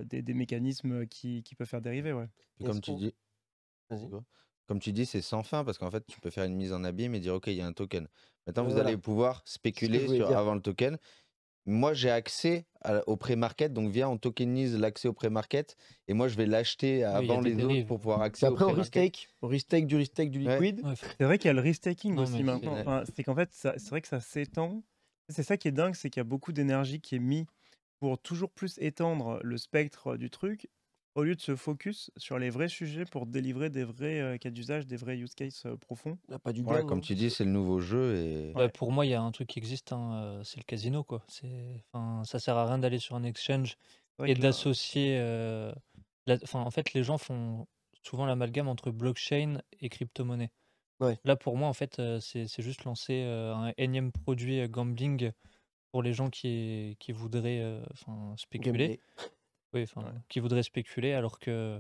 [SPEAKER 3] des, mécanismes qui, qui, peuvent faire dériver. Ouais. comme tu dis.
[SPEAKER 1] Vas-y. Comme tu dis, c'est sans fin parce qu'en fait, tu peux faire une mise en abîme et dire OK, il y a un token. Maintenant, vous allez pouvoir spéculer sur- avant le token. Moi, j'ai accès au pré-market, donc via on tokenise l'accès au pré-market et moi, je vais l'acheter avant les autres pour pouvoir mmh. accéder au Après, pré-market.
[SPEAKER 3] restake. au restake du restake du liquide. C'est vrai qu'il y a le restaking aussi maintenant. c'est qu'en fait, c'est vrai que ça s'étend. C'est ça qui est dingue, c'est qu'il y a beaucoup d'énergie qui est mise pour toujours plus étendre le spectre euh, du truc au lieu de se focus sur les vrais sujets pour délivrer des vrais euh, cas d'usage, des vrais use cases euh, profonds. Ah, pas du ouais, comme hein.
[SPEAKER 1] tu dis, c'est le nouveau jeu.
[SPEAKER 4] Et... pour moi, il y a un truc qui existe, hein, euh, c'est le casino. Quoi. Enfin, ça sert à rien d'aller sur un exchange et d'associer. Euh, en fait, les gens font souvent l'amalgame entre blockchain et crypto-monnaie. Ouais. Là, pour moi, en fait, c'est juste lancer un énième produit gambling pour les gens qui, qui voudraient spéculer. Oui, enfin, qui voudraient spéculer alors que.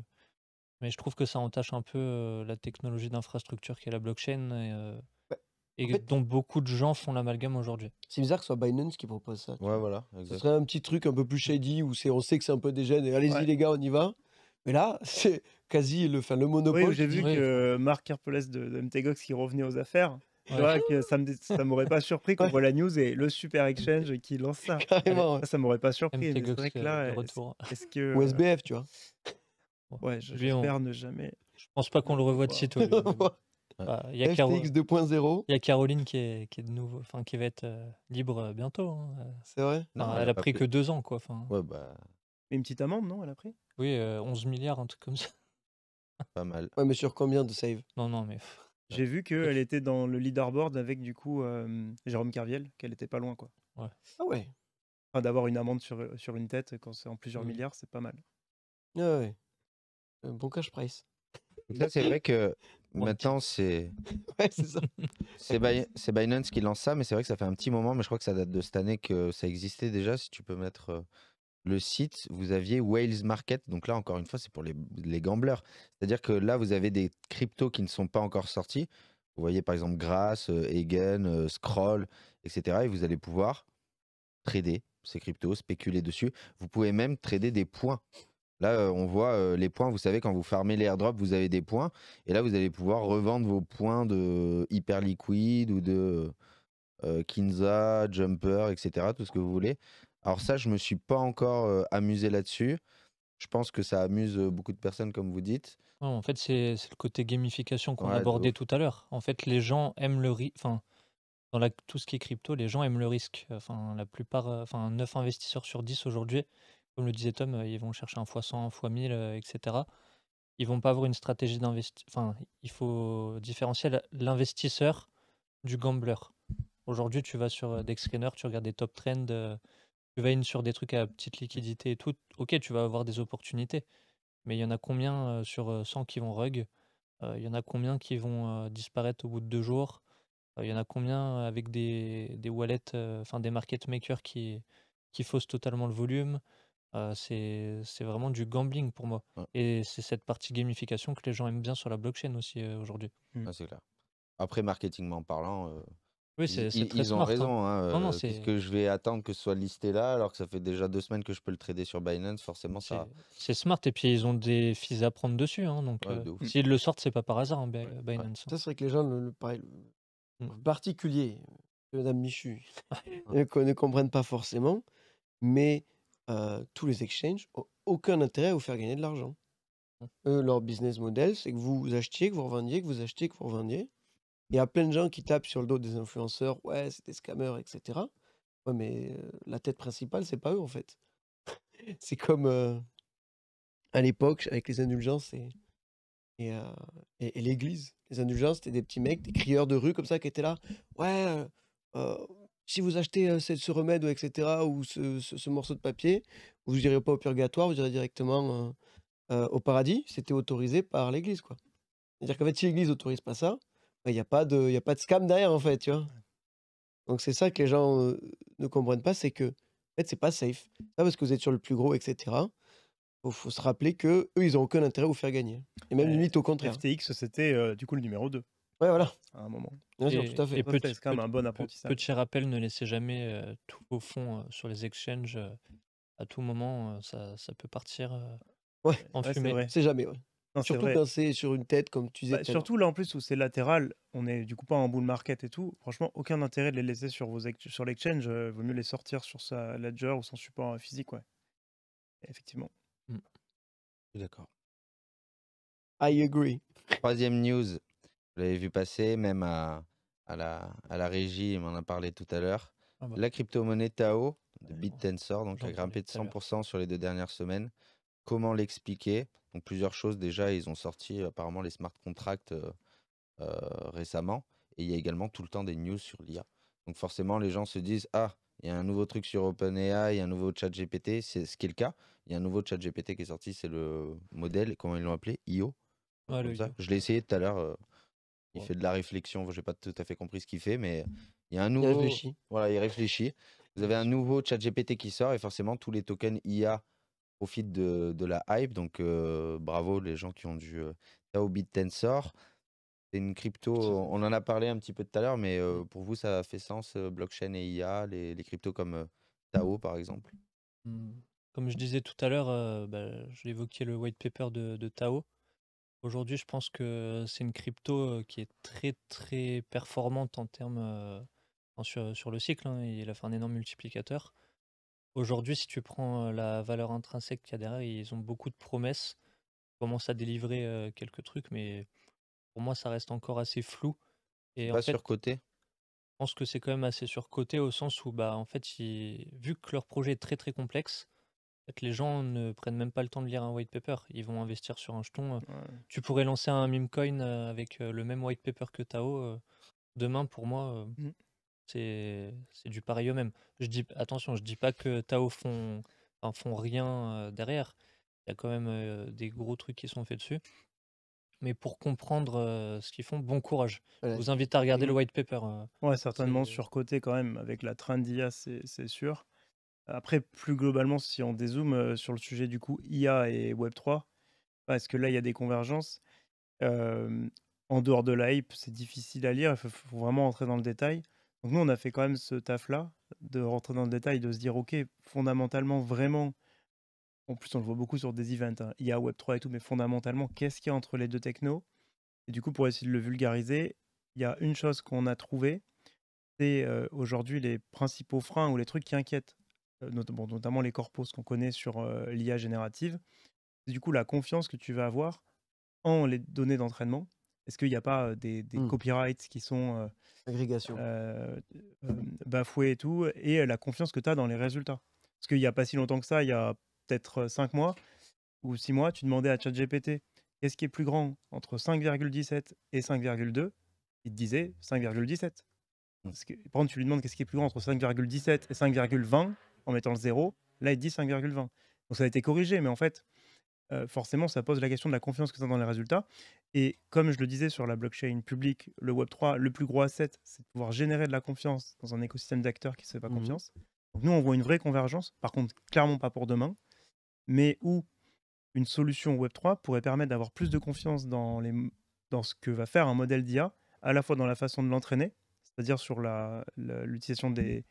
[SPEAKER 4] Mais je trouve que ça entache un peu la technologie d'infrastructure qui est la blockchain et, bah, dont beaucoup de gens font l'amalgame aujourd'hui.
[SPEAKER 2] C'est bizarre que ce soit Binance qui propose ça. Ouais, voilà. Ce serait un petit truc un peu plus mmh. shady où on sait que c'est un peu des et allez-y les gars, on y va. Mais là, [laughs] c'est quasi le, fin, le
[SPEAKER 3] monopole. Oui, j'ai vu que Marc Herpeles de, de, MTGOX qui revenait aux affaires tu vois, que ça m'aurait pas surpris on voit la news et le Super Exchange qui lance ça. Ah, ça, m'aurait pas surpris. C'est vrai là, euh, est-ce que. Ou SBF, tu vois.
[SPEAKER 4] Ouais, j'espère ne jamais. Je pense pas qu'on le revoit de sitôt. [laughs] Bah, il 2.0. Il y a Caroline qui est, qui est de nouveau, enfin qui va être euh, libre euh, bientôt. Hein, c'est vrai. elle, a pris, que deux ans, quoi. Enfin. Ouais, bah. Une petite amende, non Elle a pris. Oui, 11 milliards, un truc comme ça.
[SPEAKER 2] Pas
[SPEAKER 3] mal. Ouais, mais sur combien de save Non, non, mais. J'ai vu qu'elle était dans le leaderboard avec du coup euh, Jérôme Carviel, qu'elle était pas loin quoi. Ouais. Ah ouais. Enfin, d'avoir une amende sur, euh, sur une tête quand c'est en plusieurs mmh. milliards, c'est pas mal. ouais. Euh, bon cash price.
[SPEAKER 1] [laughs] c'est vrai que maintenant, c'est. [laughs] c'est c'est Binance qui lance ça, mais c'est vrai que ça fait un petit moment, mais je crois que ça date de cette année que ça existait déjà. Si tu peux mettre le site, vous aviez Wales Market. Donc là, encore une fois, c'est pour les, les gamblers. C'est-à-dire que là, vous avez des cryptos qui ne sont pas encore sortis. Vous voyez par exemple Grass, euh, Egan euh, Scroll, etc. Et vous allez pouvoir trader ces cryptos, spéculer dessus. Vous pouvez même trader des points. Là, euh, on voit les points. Vous savez, quand vous farmez l'airdrop, vous avez des points. Et là, vous allez pouvoir revendre vos points de hyper liquide ou de Kinza, Jumper, etc. Tout ce que vous voulez. Alors ça, je me suis pas encore amusé là-dessus. Je pense que ça amuse beaucoup de personnes, comme vous dites.
[SPEAKER 4] en fait, c'est le côté gamification qu'on a abordé tout à l'heure. En fait, les gens aiment le risque. Enfin, dans tout ce qui est crypto, les gens aiment le risque. Enfin, la plupart, enfin, 9 investisseurs sur 10 aujourd'hui, comme le disait Tom, ils vont chercher un fois 100 un fois 1000 etc. Ils vont pas avoir une stratégie d'investissement. Enfin, il faut différencier l'investisseur du gambler. Aujourd'hui, tu vas sur Dexcreener, tu regardes des top trends tu sur des trucs à petite liquidité et tout, ok, tu vas avoir des opportunités. Mais il y en a combien euh, sur 100 euh, qui vont rug euh, Il y en a combien qui vont disparaître au bout de deux jours Il y en a combien avec des, wallets, enfin des market makers qui, qui faussent totalement le volume C'est vraiment du gambling pour moi. Et c'est cette partie gamification que les gens aiment bien sur la blockchain aussi aujourd'hui. Mmh. Ah,
[SPEAKER 1] c'est clair. Après, marketingment parlant, euh, oui, c'est ils, ils ont hein. raison. Hein. Euh, ce que je vais attendre que ce soit listé là, alors que ça fait déjà deux semaines que je peux le trader sur Binance, forcément ça.
[SPEAKER 4] C'est smart, et puis ils ont des fils à prendre dessus. Hein, donc euh, s'ils le sortent, c'est pas par hasard, hein, Binance.
[SPEAKER 2] Ça, c'est que les gens, le, mmh. particulier Madame Michu, [laughs] ne comprennent pas forcément, mais euh, tous les exchanges n'ont aucun intérêt à vous faire gagner de l'argent. Mmh. Eux, leur business model, c'est que vous achetiez, que vous revendiez, que vous achetiez, que vous revendiez. Il y a plein de gens qui tapent sur le dos des influenceurs, ouais, c'est des scammers, etc. Ouais, mais la tête principale, c'est pas eux, en fait. [laughs] c'est comme à l'époque, avec les indulgences et, et, l'église. Les indulgences, c'était des petits mecs, des crieurs de rue comme ça, qui étaient là, ouais, si vous achetez ce, ce remède, ou etc., ou ce, ce, morceau de papier, vous irez pas au purgatoire, vous irez directement au paradis. C'était autorisé par l'église, quoi. C'est-à-dire qu'en fait, si l'église n'autorise pas ça, il n'y a, pas de, y a pas de scam derrière, en fait, tu vois. Donc c'est ça que les gens ne comprennent pas, c'est que, en fait, c'est pas safe. Pas parce que vous êtes sur le plus gros, etc. Il faut se rappeler que eux, ils n'ont aucun intérêt à vous faire gagner. Et même limite au
[SPEAKER 3] contraire. FTX, c'était du coup le numéro 2. Ouais, voilà. À un moment. tout à fait. petit, un bon
[SPEAKER 4] apprentissage. Petit rappel, ne laissez jamais tout au fond sur les exchanges. à tout moment, ça, ça, peut partir ouais, en ouais, fumée. C'est jamais, Surtout quand c'est sur une tête, comme tu disais. Bah, surtout
[SPEAKER 3] là en plus où c'est latéral, on est du coup pas en bull market et tout. Franchement, aucun intérêt de les laisser sur, vos sur l'exchange. Euh, vaut mieux les sortir sur sa ledger ou son support euh, physique, ouais. Effectivement.
[SPEAKER 1] Mm. D'accord. I agree. Troisième news, vous l'avez vu passer, même à, à la, à la régie, on en a parlé tout à l'heure. Ah bah. La crypto-monnaie TAO de BitTensor, donc, a grimpé de 100% sur les deux dernières semaines comment l'expliquer Donc plusieurs choses déjà, ils ont sorti apparemment les smart contracts euh, euh, récemment, et il y a également tout le temps des news sur l'IA. Donc forcément, les gens se disent ah, il y a un nouveau truc sur OpenAI, il y a un nouveau chat GPT, c'est ce qui est le cas. Il y a un nouveau chat GPT qui est sorti, c'est le modèle, comment ils l'ont appelé IO. Je l'ai essayé tout à l'heure. Euh, il fait de la réflexion, je n'ai pas tout à fait compris ce qu'il fait, mais il y a un nouveau. Il Voilà, il réfléchit. Vous avez un nouveau chat GPT qui sort et forcément tous les tokens IA profite de, de la hype. Donc bravo les gens qui ont du Tao Tensor. C'est une crypto, on en a parlé un petit peu tout à l'heure, mais mmh. pour vous, ça fait sens, blockchain et IA, les, les cryptos comme Tao, par exemple
[SPEAKER 4] mmh. Comme je disais tout à l'heure, euh, bah, j'ai évoqué le white paper de, de Tao. Aujourd'hui, je pense que c'est une crypto qui est très, très performante en termes sur, sur, le cycle. Hein, il a fait un énorme multiplicateur. Aujourd'hui, si tu prends la valeur intrinsèque qu'il y a derrière, ils ont beaucoup de promesses. Ils commencent à délivrer quelques trucs, mais pour moi, ça reste encore assez flou. Et pas surcoté. Je pense que c'est quand même assez surcoté au sens où, bah, en fait, vu que leur projet est très très complexe, les gens ne prennent même pas le temps de lire un white paper. Ils vont investir sur un jeton. Tu pourrais lancer un meme coin avec le même white paper que Tao. Demain, pour moi, mmh c'est du pareil eux-mêmes Je dis, attention, je dis pas que Tao font, enfin, font rien euh, derrière. Il y a quand même euh, des gros trucs qui sont faits dessus. Mais pour comprendre euh, ce qu'ils font, bon courage. Je vous invite à regarder le white paper. ouais, certainement
[SPEAKER 3] surcoté quand même, avec la train d'IA, c'est sûr. Après, plus globalement, si on dézoome sur le sujet du coup IA et Web3, parce que là, il y a des convergences. en dehors de la hype, c'est difficile à lire, il faut, faut, vraiment entrer dans le détail. Donc nous, on a fait quand même ce taf-là, de rentrer dans le détail, de se dire, OK, fondamentalement, vraiment, en plus, on le voit beaucoup sur des events, y hein, a Web3 et tout, mais fondamentalement, qu'est-ce qu'il y a entre les deux technos Et du coup, pour essayer de le vulgariser, il y a une chose qu'on a trouvée, c'est euh, aujourd'hui les principaux freins ou les trucs qui inquiètent, euh, notamment les corpos qu'on connaît sur euh, l'IA générative. C'est du coup la confiance que tu vas avoir en les données d'entraînement est-ce qu'il n'y a pas des, mmh. copyrights qui sont bafoués et tout Et la confiance que tu as dans les résultats. Parce qu'il n'y a pas si longtemps que ça, il y a peut-être 5 mois ou 6 mois, tu demandais à ChatGPT qu'est-ce qui est plus grand entre 5,17 et 5,2 Il te disait 5,17. Mmh. Par exemple, tu lui demandes qu'est-ce qui est plus grand entre 5,17 et 5,20 en mettant le 0, là il te dit 5,20. Donc ça a été corrigé, mais en fait, forcément, ça pose la question de la confiance que tu as dans les résultats. Et comme je le disais sur la blockchain publique, le Web3, le plus gros asset, c'est de pouvoir générer de la confiance dans un écosystème d'acteurs qui ne se fait pas mmh confiance. nous, on voit une vraie convergence, par contre, clairement pas pour demain, mais où une solution Web3 pourrait permettre d'avoir plus de confiance dans, ce que va faire un modèle d'IA, à la fois dans la façon de l'entraîner, c'est-à-dire sur l'utilisation des,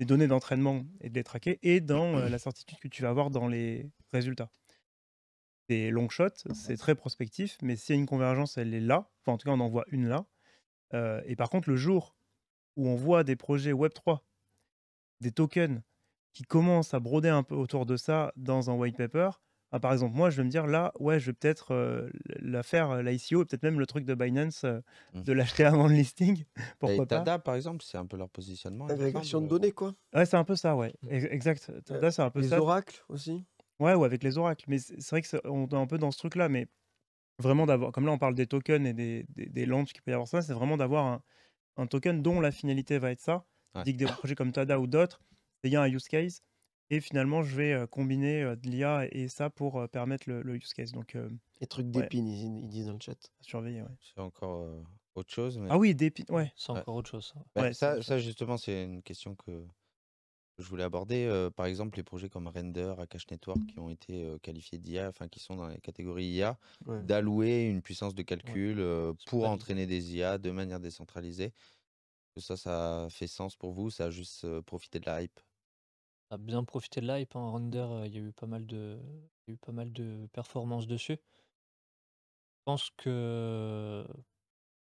[SPEAKER 3] données d'entraînement et de les traquer, et dans [clears throat] euh, la certitude que tu vas avoir dans les résultats c'est long shot, c'est très prospectif, mais s'il y a une convergence, elle est là. Enfin, en tout cas, on en voit une là. Euh, et par contre, le jour où on voit des projets Web3, des tokens qui commencent à broder un peu autour de ça dans un white paper, ah, par exemple, moi, je vais me dire là, ouais, je vais peut-être euh, la faire, euh, l'ICO, peut-être même le truc de Binance, mmh. de l'acheter avant le listing. [laughs] Pourquoi et Tada,
[SPEAKER 1] par exemple, c'est un peu leur positionnement. L'agrégation de données, quoi.
[SPEAKER 3] Ouais, c'est un peu ça, ouais. Mmh. Exact. Tada, c'est un peu ça. Les oracles aussi Ouais, ou avec les oracles. Mais c'est vrai qu'on est un peu dans ce truc-là, mais vraiment d'avoir, comme là on parle des tokens et des, des, launches qui peuvent y avoir ça, c'est vraiment d'avoir un, un, token dont la finalité va être ça. Ouais. que des projets comme Tada ou d'autres, il y a un use case, et finalement je vais combiner de l'IA et ça pour permettre le, use case. Donc, les trucs d'épine, ils, disent dans le chat. surveiller, ouais.
[SPEAKER 1] C'est encore autre chose. Mais... Ah oui,
[SPEAKER 3] d'épines, ouais. C'est encore autre chose. ça, bah, ça,
[SPEAKER 1] justement, c'est une question que je voulais aborder, par exemple, les projets comme Render, Akash Network, qui ont été qualifiés d'IA, enfin qui sont dans les catégories IA, d'allouer une puissance de calcul pour entraîner des IA de manière décentralisée. Ça, ça fait sens pour vous Ça a juste profité de la hype
[SPEAKER 4] Ça a bien profité de la hype. En hein, Render, il y a eu pas mal de performances dessus. Je pense que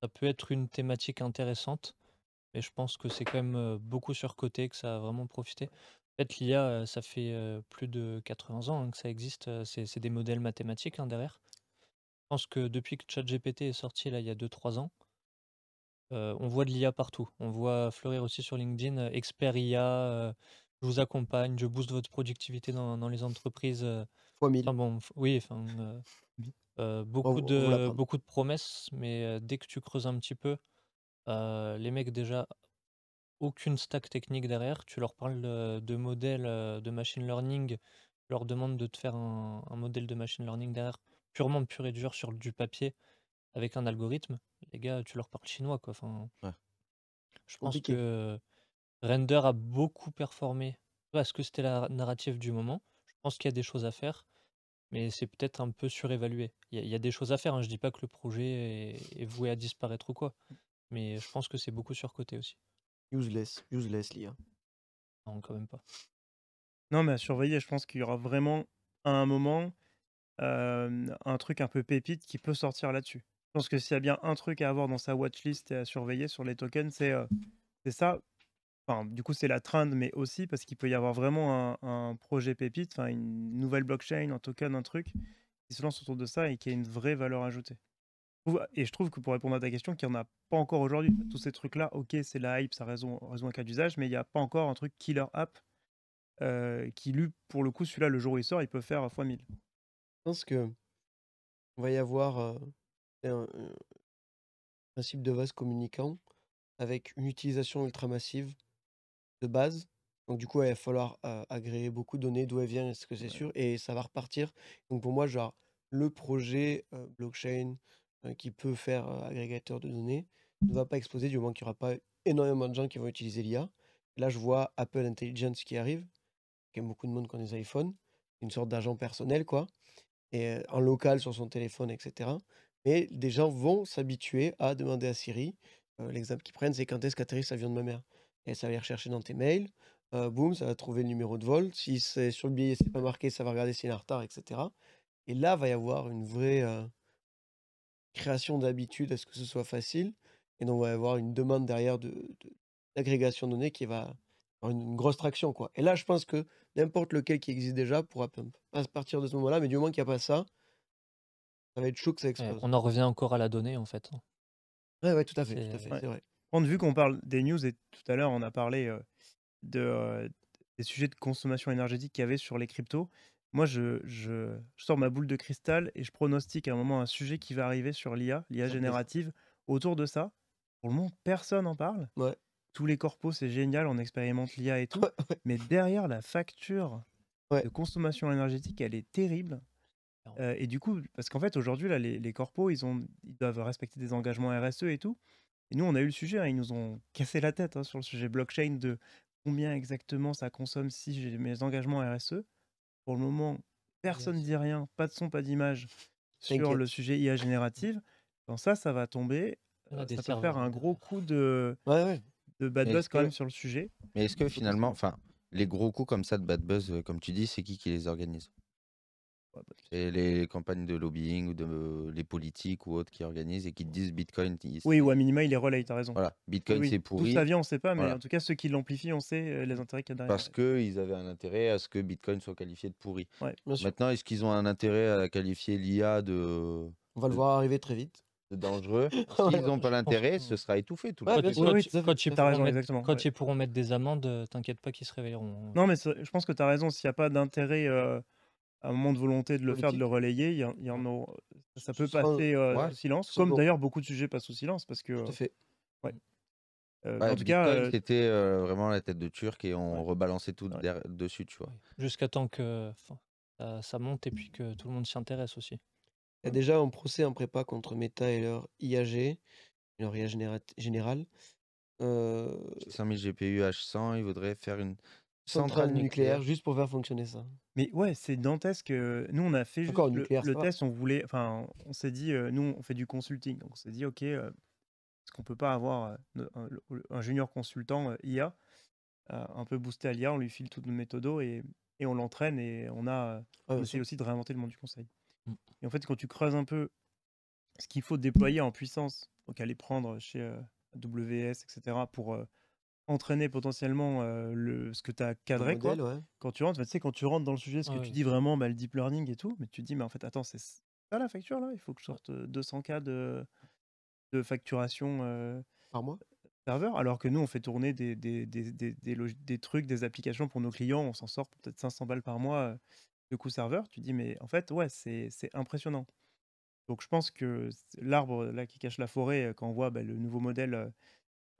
[SPEAKER 4] ça peut être une thématique intéressante. Mais je pense que c'est quand même beaucoup surcoté, que ça a vraiment profité. En fait, l'IA, ça fait plus de 80 ans hein, que ça existe. C'est des modèles mathématiques hein, derrière. Je pense que depuis que ChatGPT est sorti, là, il y a 2-3 ans, on voit de l'IA partout. On voit fleurir aussi sur LinkedIn, expert IA, je vous accompagne, je booste votre productivité dans, les entreprises. bon, oui, beaucoup, de, promesses, mais dès que tu creuses un petit peu, euh, les mecs, déjà, aucune stack technique derrière. Tu leur parles euh, de modèles euh, de machine learning. Tu leur demandes de te faire un, un modèle de machine learning derrière, purement pur et dur sur du papier, avec un algorithme. Les gars, tu leur parles chinois, quoi. Enfin, Je pense que Render a beaucoup performé parce que c'était la narrative du moment. Je pense qu'il y a des choses à faire, mais c'est peut-être un peu surévalué. Il y, a des choses à faire. Hein. Je dis pas que le projet est voué à disparaître ou quoi mais je pense que c'est beaucoup surcoté aussi.
[SPEAKER 3] Useless, useless l'IA. Non,
[SPEAKER 4] quand même pas. Non, mais à surveiller, je pense qu'il y aura
[SPEAKER 3] vraiment à un moment euh, un truc un peu pépite qui peut sortir là-dessus. Je pense que s'il y a bien un truc à avoir dans sa watchlist et à surveiller sur les tokens, c'est euh, c'est ça. Enfin, du coup, c'est la trend, mais aussi parce qu'il peut y avoir vraiment un, projet pépite, enfin, une nouvelle blockchain, un token, un truc qui se lance autour de ça et qui a une vraie valeur ajoutée et je trouve que pour répondre à ta question, qu'il n'y en a pas encore aujourd'hui. Tous ces trucs-là, ok, c'est la hype, ça raison, raison cas d'usage, mais il n'y a pas encore un truc killer app euh, qui, lui, pour le coup, celui-là, le jour où il sort, il peut faire x1000. Je pense que on va y avoir euh,
[SPEAKER 2] un, euh, principe de vase communicant avec une utilisation ultra massive de base. Donc, du coup, il va falloir agréer beaucoup de données, d'où elles vient, est-ce que c'est sûr, et ça va repartir. Donc, pour moi, genre, le projet blockchain, euh, qui peut faire euh, agrégateur de données ne va pas exploser du moment qu'il n'y aura pas énormément de gens qui vont utiliser l'IA. Là, je vois Apple Intelligence qui arrive. qui beaucoup de monde qui ont des iPhones. Une sorte d'agent personnel, quoi. Et euh, en local sur son téléphone, etc. Mais des gens vont s'habituer à demander à Siri. L'exemple qu'ils prennent, c'est quand est-ce qu'atterrissent l'avion de ma mère Et ça va aller rechercher dans tes mails. boum, ça va trouver le numéro de vol. Si c'est sur le billet, c'est pas marqué, ça va regarder s'il est en retard, etc. Et là, va y avoir une vraie création d'habitude, à ce que ce soit facile. Et donc, on va avoir une demande derrière de, l'agrégation de, données qui va avoir une, grosse traction. Quoi. Et là, je pense que n'importe lequel qui existe déjà pourra pas à partir de ce moment-là. Mais du moins qu'il n'y a pas ça, ça va être chaud que ça explose. on en revient
[SPEAKER 4] encore à la donnée, en fait. Hein. Oui, ouais, tout à fait. Tout à fait vu qu'on parle des news, et tout à
[SPEAKER 3] l'heure, on a parlé euh, de, euh, des sujets de consommation énergétique qu'il y avait sur les cryptos. Moi, je, je, sors ma boule de cristal et je pronostique à un moment un sujet qui va arriver sur l'IA, l'IA générative. Autour de ça, pour le moment, personne n'en parle. Tous les corpos, c'est génial, on expérimente l'IA et tout. [laughs] Mais derrière, la facture de consommation énergétique, elle est terrible. Euh, et du coup, parce qu'en fait, aujourd'hui, là, les, les corpos, ils, ont, ils doivent respecter des engagements RSE et tout. Et nous, on a eu le sujet, hein, ils nous ont cassé la tête hein, sur le sujet blockchain de combien exactement ça consomme si j'ai mes engagements RSE. Pour le moment, personne ne dit rien, pas de son, pas d'image sur le sujet IA générative. Dans ça, ça va tomber. ça euh, peut faire un gros coup de, de bad buzz quand même sur le sujet.
[SPEAKER 1] Mais est-ce que finalement, enfin, les gros coups comme ça de bad buzz, euh, comme tu dis, c'est qui qui les organise et les campagnes de lobbying ou de, les politiques ou autres qui organisent et qui disent Bitcoin. Oui, ou à minima, il est relayé tu as raison. Voilà, ah Bitcoin, c'est pourri. Tout ça vient, on ne sait pas, mais en tout
[SPEAKER 3] cas, ceux qui l'amplifient, on sait euh, les intérêts qu'il y a derrière. Parce
[SPEAKER 1] qu'ils avaient un intérêt à ce que Bitcoin soit qualifié de pourri. Maintenant, est-ce qu'ils ont un intérêt à qualifier l'IA de. On va le voir arriver très vite dangereux. [laughs] S'ils n'ont pas l'intérêt, ce sera étouffé. Tout ouais, le quand, raison, exactement.
[SPEAKER 3] quand ils
[SPEAKER 4] pourront mettre des amendes, euh, t'inquiète pas qu'ils se réveilleront.
[SPEAKER 3] Non, mais je pense que tu as raison. S'il n'y a pas d'intérêt euh, un moment de volonté de le faire, de le relayer, il y, en a, ça peut passer euh, au silence, comme d'ailleurs beaucoup de sujets passent au silence, parce que... Tout à fait. Euh, euh, ouais. en tout cas, c'était
[SPEAKER 1] vraiment la tête de Turc et on rebalançait tout dessus, tu vois.
[SPEAKER 4] Jusqu'à temps que ça monte et puis que tout le monde s'y intéresse aussi. Il y a déjà un procès en prépa contre Meta
[SPEAKER 2] et leur IAG, leur IA générale. Euh... 5000
[SPEAKER 1] GPU H100, ils voudraient faire une centrale nucléaire
[SPEAKER 3] juste pour faire fonctionner ça. Mais ouais, c'est dantesque. Euh, nous, on a fait juste le, test. On voulait, enfin, on s'est dit, euh, nous, on fait du consulting, donc on s'est dit, ok, euh, est-ce qu'on peut pas avoir un, junior consultant IA, un peu boosté à l'IA, on lui file toutes nos méthodes et, et on l'entraîne et on a, essayé aussi de réinventer le monde du conseil. Mm. Et en fait, quand tu creuses un peu ce qu'il faut déployer en puissance, donc aller prendre chez WS, etc. pour entraîner potentiellement le, ce que tu as cadré. quoi. Quand tu rentres, tu sais, quand tu rentres dans le sujet, ce que tu dis vraiment, bah, le deep learning et tout, mais tu te dis, mais en fait, attends, c'est ça la facture là Il faut que je sorte 200K de, de facturation par mois serveur, alors que nous, on fait tourner des, des, des, des trucs, des applications pour nos clients, on s'en sort peut-être 500 balles par mois de coût serveur. Tu te dis, mais en fait, ouais, c'est impressionnant. Donc je pense que l'arbre là qui cache la forêt, quand on voit bah, le nouveau modèle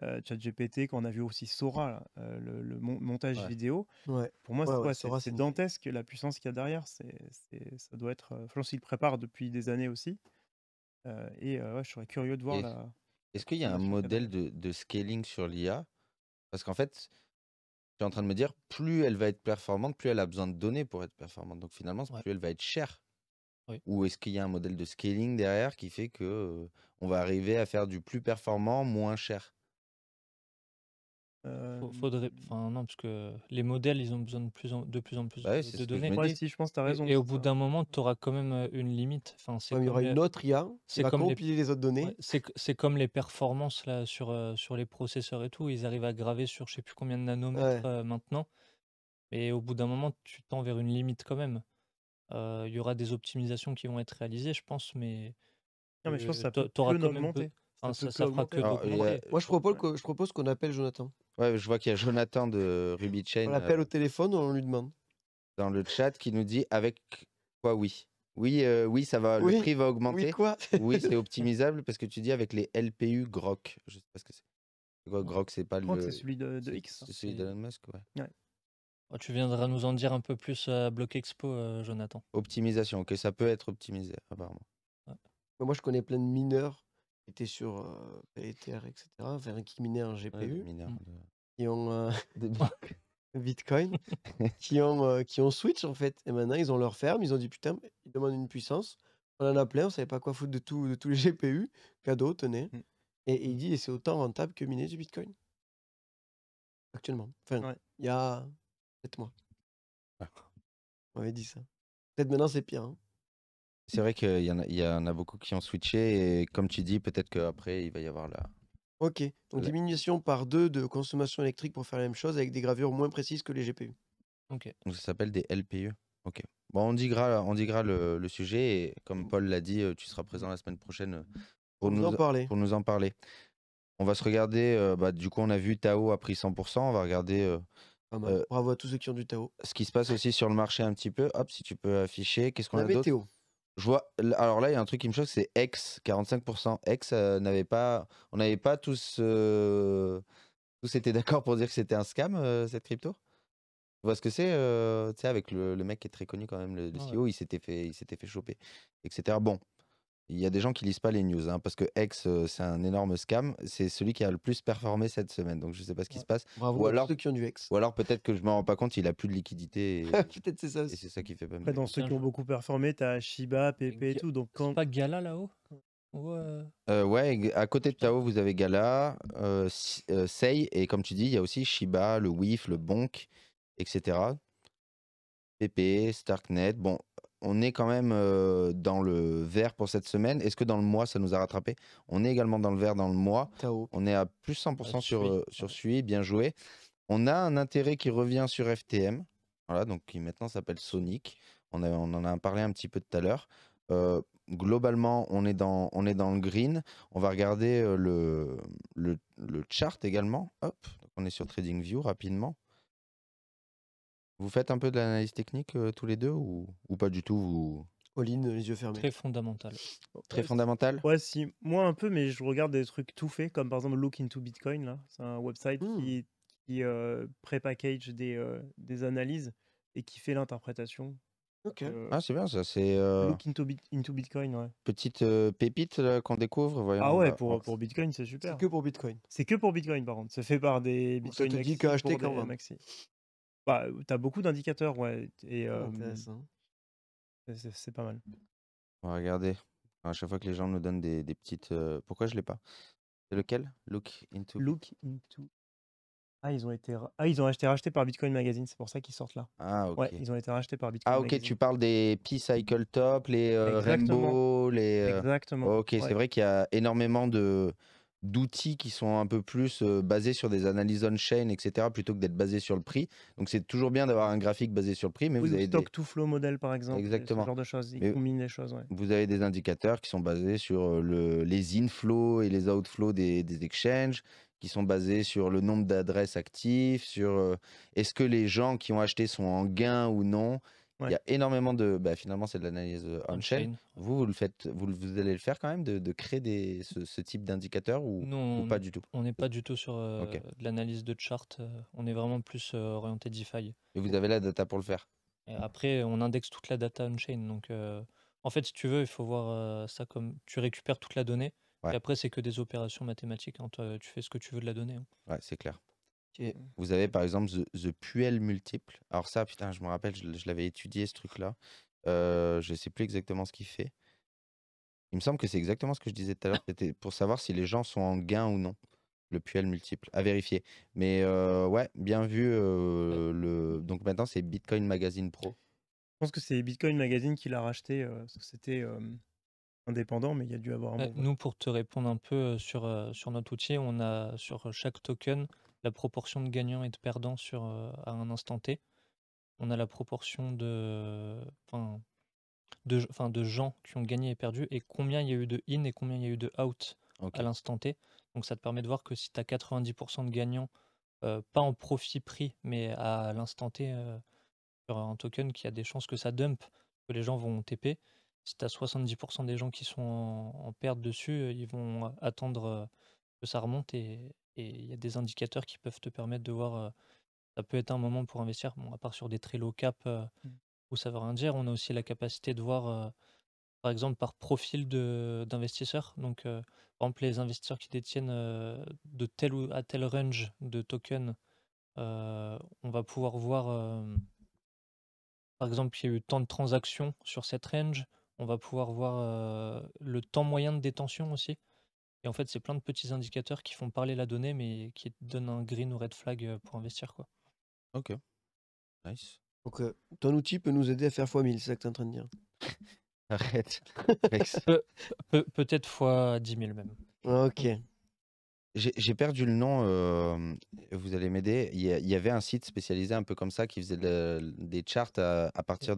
[SPEAKER 3] euh, ChatGPT, qu'on a vu aussi Sora, euh, le, montage vidéo. Pour moi, c'est dantesque la puissance qu'il y a derrière. C'est, ça doit être. je euh, pense prépare depuis des années aussi. et je serais curieux de voir. La...
[SPEAKER 1] Est-ce qu'il y a un modèle de, de, scaling sur l'IA Parce qu'en fait, tu es en train de me dire, plus elle va être performante, plus elle a besoin de données pour être performante. Donc finalement, plus elle va être chère. Ou est-ce qu'il y a un modèle de scaling derrière qui fait que on va arriver à faire du plus performant moins cher
[SPEAKER 4] euh, faudrait, enfin non, parce que les modèles, ils ont besoin de plus en, de plus en plus bah de, données. je pense as raison. Et, au bout d'un moment, tu auras quand même euh, une limite. Enfin, il y aura une autre IA c'est va comme les, compiler les autres données. c'est, c'est comme les performances là sur, euh, sur les processeurs et tout. Ils arrivent à graver sur je sais plus combien de nanomètres maintenant. Et au bout d'un moment, tu tends vers une limite quand même. Il y aura des optimisations qui vont être réalisées, je pense, mais Non, mais je pense que ça quand même peu-
[SPEAKER 1] moi, je
[SPEAKER 2] propose, propose qu'on appelle Jonathan.
[SPEAKER 1] Ouais, je vois qu'il y a Jonathan de Ruby Chain. On l'appelle euh, au téléphone, ou on lui demande. Dans le chat, qui nous dit avec quoi oui. Oui, euh, oui, ça va. Le prix va augmenter. Oui, quoi Oui, c'est [laughs] optimisable parce que tu dis avec les LPU Grok. Je sais pas ce que c'est. Grok, c'est pas le. C'est celui de, X. Hein. C'est celui d'Elon Musk, ouais.
[SPEAKER 4] Oh, tu viendras nous en dire un peu plus à Block Expo, euh, Jonathan.
[SPEAKER 1] Optimisation, ok, ça peut être optimisé, apparemment.
[SPEAKER 4] Moi, je connais plein de mineurs
[SPEAKER 2] était sur e etc., enfin, qui minaient un GPU, mmh. qui ont [laughs] [laughs] Bitcoin, [laughs] qui, ont, qui ont switch en fait. Et maintenant, ils ont leur ferme, ils ont dit putain, ils demandent une puissance. On en a plein, on savait pas quoi foutre de, tout, de tous les GPU. Cadeau, tenez. Mmh. Et, il dit, c'est autant rentable que miner du Bitcoin. Actuellement. Enfin, il y a 7 mois. Ah. On avait dit ça. Peut-être maintenant, c'est pire. Hein.
[SPEAKER 1] C'est vrai qu'il y, en a- beaucoup qui ont switché et comme tu dis, peut-être qu'après, il va y avoir la...
[SPEAKER 2] Ok, donc diminution par deux de consommation électrique pour faire la même chose avec des gravures moins précises que les GPU. Ok.
[SPEAKER 1] Donc, ça s'appelle des LPE. Ok. Bon, on digra, on le, sujet et comme Paul l'a dit, euh, tu seras présent la semaine prochaine euh, pour nous, en parler. pour nous en parler. On va se regarder, euh, bah, du coup on a vu Tao a pris 100%, on va regarder Bravo à tous ceux qui ont du Tao. ce qui se passe aussi sur le marché un petit peu. Hop, si tu peux afficher, qu'est-ce qu'on a d'autre je vois. Alors là, il y a un truc qui me choque, c'est X, 45%. X euh, n'avait pas. On n'avait pas tous. Euh, tous étaient d'accord pour dire que c'était un scam, euh, cette crypto Tu vois ce que c'est Tu sais, avec le, mec qui est très connu quand même, le, CEO, il s'était fait, il fait choper, etc. Bon, il y a des gens qui lisent pas les news, hein, parce que X, euh, c'est un énorme scam. C'est celui qui a le plus performé cette semaine, donc je sais pas ce qui se passe. Bravo ou alors, ceux qui ont du X. Ou alors peut-être que je m'en rends pas compte, il a plus de liquidité. [laughs] peut-être c'est ça. Et c'est ça qui fait pas mal. Dans ceux qui ont
[SPEAKER 3] beaucoup performé, tu as Shiba, PP et, tout. Donc quand... pas Gala là-haut
[SPEAKER 1] Ouais. Euh, ouais, à côté de Tao, vous avez Gala, euh, Sei, et comme tu dis, il y a aussi Shiba, le Wif, le Bonk, etc. PP, Starknet. Bon, on est quand même euh, dans le vert pour cette semaine. Est-ce que dans le mois, ça nous a rattrapé On est également dans le vert dans le mois. On est à plus 100% ah, sur, Sui, euh, bien joué. On a un intérêt qui revient sur FTM, voilà, donc qui maintenant s'appelle Sonic. On, en a parlé un petit peu tout à l'heure. Euh, globalement, on est, dans, on est dans le green. On va regarder le, le, chart également. Hop, on est sur TradingView rapidement. Vous faites un peu de l'analyse technique euh, tous les deux ou, pas du tout vous...
[SPEAKER 4] All-in, euh, les yeux fermés. Très fondamental. Très
[SPEAKER 1] fondamental Ouais, si.
[SPEAKER 3] Moi, un peu, mais je regarde des trucs tout faits, comme par exemple Look into Bitcoin. là. C'est un website hmm. qui, qui euh, pré-package des, des, analyses et qui fait l'interprétation. Ok. ah, c'est bien ça. C'est, Look into, Bitcoin, ouais.
[SPEAKER 1] Petite pépite qu'on découvre. Voyons, ah ouais, pour, pour Bitcoin,
[SPEAKER 3] c'est super. C'est que pour Bitcoin. C'est que pour Bitcoin, par contre. C'est fait par des Bitcoin. Ça te dit qu'à acheter quand même. Bah, tu as beaucoup d'indicateurs, ouais. Et, ah, C'est, pas mal.
[SPEAKER 1] On va regarder. À chaque fois que les gens nous donnent des, des petites. Pourquoi je l'ai pas C'est lequel Look into. Look
[SPEAKER 3] into. Ah, ils ont été ah, ils ont été rachetés par Bitcoin Magazine, c'est pour ça qu'ils sortent là. Ah, ok. Ouais, ils ont été rachetés par Bitcoin Ah, ok, tu
[SPEAKER 1] parles des P-Cycle Top, les Rainbow, les. Exactement. Ok, c'est vrai qu'il y a énormément de, d'outils qui sont un peu plus euh, basés sur des analyses on-chain, etc., plutôt que d'être basés sur le prix. Donc c'est toujours bien d'avoir un graphique basé sur le prix, mais vous avez stock to flow modèle
[SPEAKER 3] par exemple, exactement, ce genre de choses, les choses.
[SPEAKER 1] Vous avez des indicateurs qui sont basés sur euh, les inflows et les outflows des, exchanges, qui sont basés sur le nombre d'adresses actives, sur euh, est-ce que les gens qui ont acheté sont en gain ou non, il y a énormément de. Bah, finalement, c'est de l'analyse euh, on-chain. Vous, vous, le faites, vous, allez le faire quand même, de, créer des, ce, type d'indicateur ou, pas du tout On n'est pas du tout sur euh, de
[SPEAKER 4] l'analyse de chart. Euh, on est vraiment plus orienté DeFi.
[SPEAKER 1] Et vous avez la data pour le faire
[SPEAKER 4] Après, on indexe toute la data on-chain. Donc, en fait, si tu veux, il faut voir ça comme. Tu récupères toute la donnée. Et après, c'est que des opérations mathématiques. Hein. tu fais ce que tu veux de la donnée. Hein.
[SPEAKER 1] Ouais, c'est clair. Vous avez par exemple The, Puel Multiple. Alors ça, putain, je me rappelle, je, l'avais étudié ce truc-là. Je euh, je sais plus exactement ce qu'il fait. Il me semble que c'est exactement ce que je disais tout à l'heure. C'était pour savoir si les gens sont en gain ou non. Le Puel Multiple, à vérifier. Mais euh, ouais, bien vu. Euh, le... Donc maintenant, c'est Bitcoin Magazine Pro. Je pense que c'est
[SPEAKER 3] Bitcoin Magazine qui l'a racheté, parce que c'était indépendant, mais il y a dû avoir un... Nous,
[SPEAKER 4] pour te répondre un peu sur, sur notre outil, on a sur chaque token, proportion de gagnants et de perdants sur, euh, à un instant T. On a la proportion de, de, de gens qui ont gagné et perdu et combien il y a eu de in et combien il y a eu de out à l'instant T. Donc ça te permet de voir que si tu as 90% de gagnants, euh, pas en profit-prix, mais à l'instant T, euh, sur un token qui a des chances que ça dump, que les gens vont TP. Si tu as 70% des gens qui sont en, perte dessus, ils vont attendre que ça remonte et et il y a des indicateurs qui peuvent te permettre de voir. Euh, ça peut être un moment pour investir, bon, à part sur des très low cap euh, mmh. où ça veut rien dire. On a aussi la capacité de voir, euh, par exemple, par profil d'investisseurs. Donc, par exemple, les investisseurs qui détiennent de tel ou à tel range de tokens, on va pouvoir voir. par exemple, qu'il y a eu tant de transactions sur cette range. On va pouvoir voir le temps moyen de détention aussi. Et en fait, c'est plein de petits indicateurs qui font parler la donnée, mais qui donnent un green ou red flag euh, pour investir. Quoi.
[SPEAKER 1] Ok.
[SPEAKER 2] Nice. Donc, euh, ton outil peut nous aider à faire x1000, c'est
[SPEAKER 4] ça que tu es en train de dire [laughs] Arrête. [laughs] peut-être x10 000 même.
[SPEAKER 1] Ok. J'ai perdu le nom, euh, vous allez m'aider. Il, y avait un site spécialisé un peu comme ça qui faisait des charts à, partir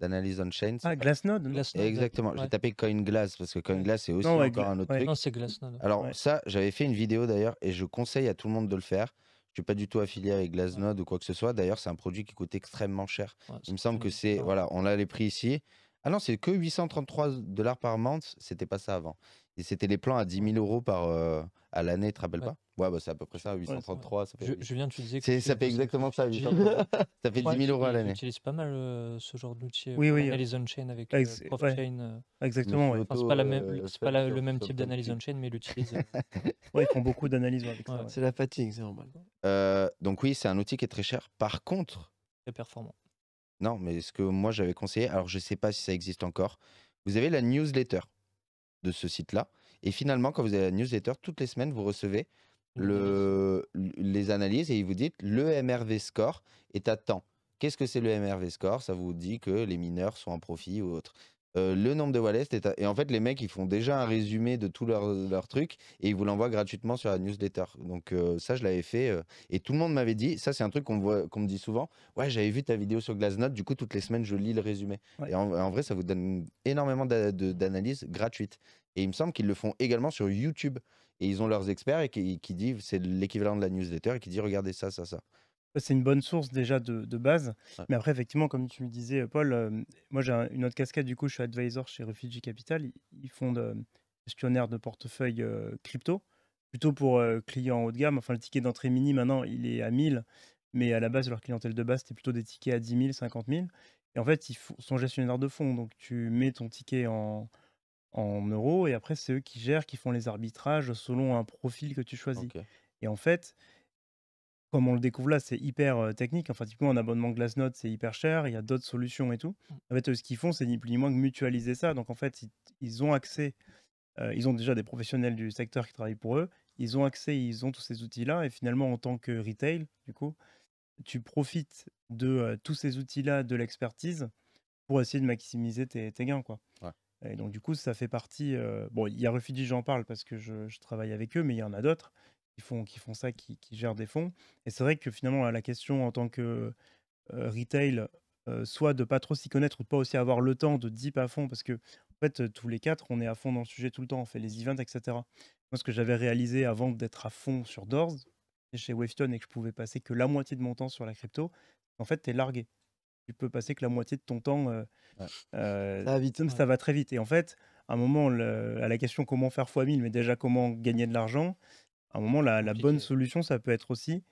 [SPEAKER 1] d'analyse on-chain. Ah, Glassnode, Exactement, j'ai tapé CoinGlass parce que CoinGlass c'est aussi encore un autre truc. Non, c'est Glassnode. Alors, ça, j'avais fait une vidéo d'ailleurs et je conseille à tout le monde de le faire. Je suis pas du tout affilié avec Glassnode ou quoi que ce soit. D'ailleurs, c'est un produit qui coûte extrêmement cher. Il me semble que c'est. Voilà, on a les prix ici. Ah non, c'est que 833 dollars par month. C'était pas ça avant. Et c'était les plans à 10 000 euros par, euh, à l'année, tu te rappelles pas Ouais, bah, c'est à peu près ça, 833. ça fait... je, viens de te dire que. Ça fait exactement ça, 833. [laughs] ça fait 10 000 euros à l'année.
[SPEAKER 4] utilisent pas mal euh, ce genre d'outils. Euh, oui, oui. Analyse on-chain avec Ex euh, Exactement, Ce n'est pas, le même type d'analyse on-chain,
[SPEAKER 3] mais l'utilise. [laughs] ouais, ils font beaucoup d'analyses avec ça. C'est la fatigue, c'est normal.
[SPEAKER 1] donc, oui, c'est un outil qui est très cher. Par contre. Très performant. Non, mais ce que moi j'avais conseillé, alors je sais pas si ça existe encore, vous avez la newsletter de ce site-là. Et finalement, quand vous avez la newsletter, toutes les semaines, vous recevez le, les analyses et ils vous disent le MRV score est à temps. Qu'est-ce que c'est le MRV score Ça vous dit que les mineurs sont en profit ou autre. Euh, le nombre de wallets. Et, et, en fait, les mecs, ils font déjà un résumé de tout leur, leur truc et ils vous l'envoient gratuitement sur la newsletter. Donc, euh, ça, je l'avais fait. Euh, et tout le monde m'avait dit, ça, c'est un truc qu'on me dit souvent. Ouais, j'avais vu ta vidéo sur Glassnote. Du coup, toutes les semaines, je lis le résumé. Et en, vrai, ça vous donne énormément d'analyses gratuites. Et il me semble qu'ils le font également sur YouTube. Et ils ont leurs experts et qui, qui disent, c'est l'équivalent de la newsletter et qui dit regardez ça, ça, ça.
[SPEAKER 3] C'est une bonne source déjà de, base. Mais après, effectivement, comme tu me disais, euh, Paul, euh, moi j'ai une autre cascade. Du coup, je suis advisor chez Refugee Capital. Ils, font de euh, de portefeuille crypto, plutôt pour clients haut de gamme. Enfin, le ticket d'entrée mini, maintenant, il est à 1000. Mais à la base, leur clientèle de base, c'était plutôt des tickets à 10 000, 50 000. Et en fait, ils sont gestionnaires de fonds. Donc, tu mets ton ticket en, euros et après, c'est eux qui gèrent, qui font les arbitrages selon un profil que tu choisis. Et en fait, comme on le découvre là, c'est hyper technique. Enfin, typiquement, un abonnement GlassNote, c'est hyper cher. Il y a d'autres solutions et tout. Mmh. En fait, ce qu'ils font, c'est ni plus ni moins que mutualiser ça. Donc, en fait, ils, ont accès. ils ont déjà des professionnels du secteur qui travaillent pour eux. Ils ont accès, ils ont tous ces outils-là. Et finalement, en tant que retail, du coup, tu profites de tous ces outils-là, de l'expertise, pour essayer de maximiser tes, gains, quoi. Et donc, du coup, ça fait partie. Bon, il y a Refugi j'en parle parce que je travaille avec eux, mais il y en a d'autres qui font, qui font ça, qui, qui gèrent des fonds. Et c'est vrai que finalement, la question en tant que euh, retail, euh, soit de pas trop s'y connaître ou de pas aussi avoir le temps de deep à fond, parce que en fait, euh, tous les quatre, on est à fond dans le sujet tout le temps, on fait les events, etc. Moi, ce que j'avais réalisé avant d'être à fond sur Doors, chez weston et que je pouvais passer que la moitié de mon temps sur la crypto, en fait, tu es largué. Tu peux passer que la moitié de ton temps. Euh, ça, va vite, ça va très vite. Et en fait, à un moment, à la question comment faire x1000, mais déjà comment gagner de l'argent, à un moment, la, bonne solution, ça peut être aussi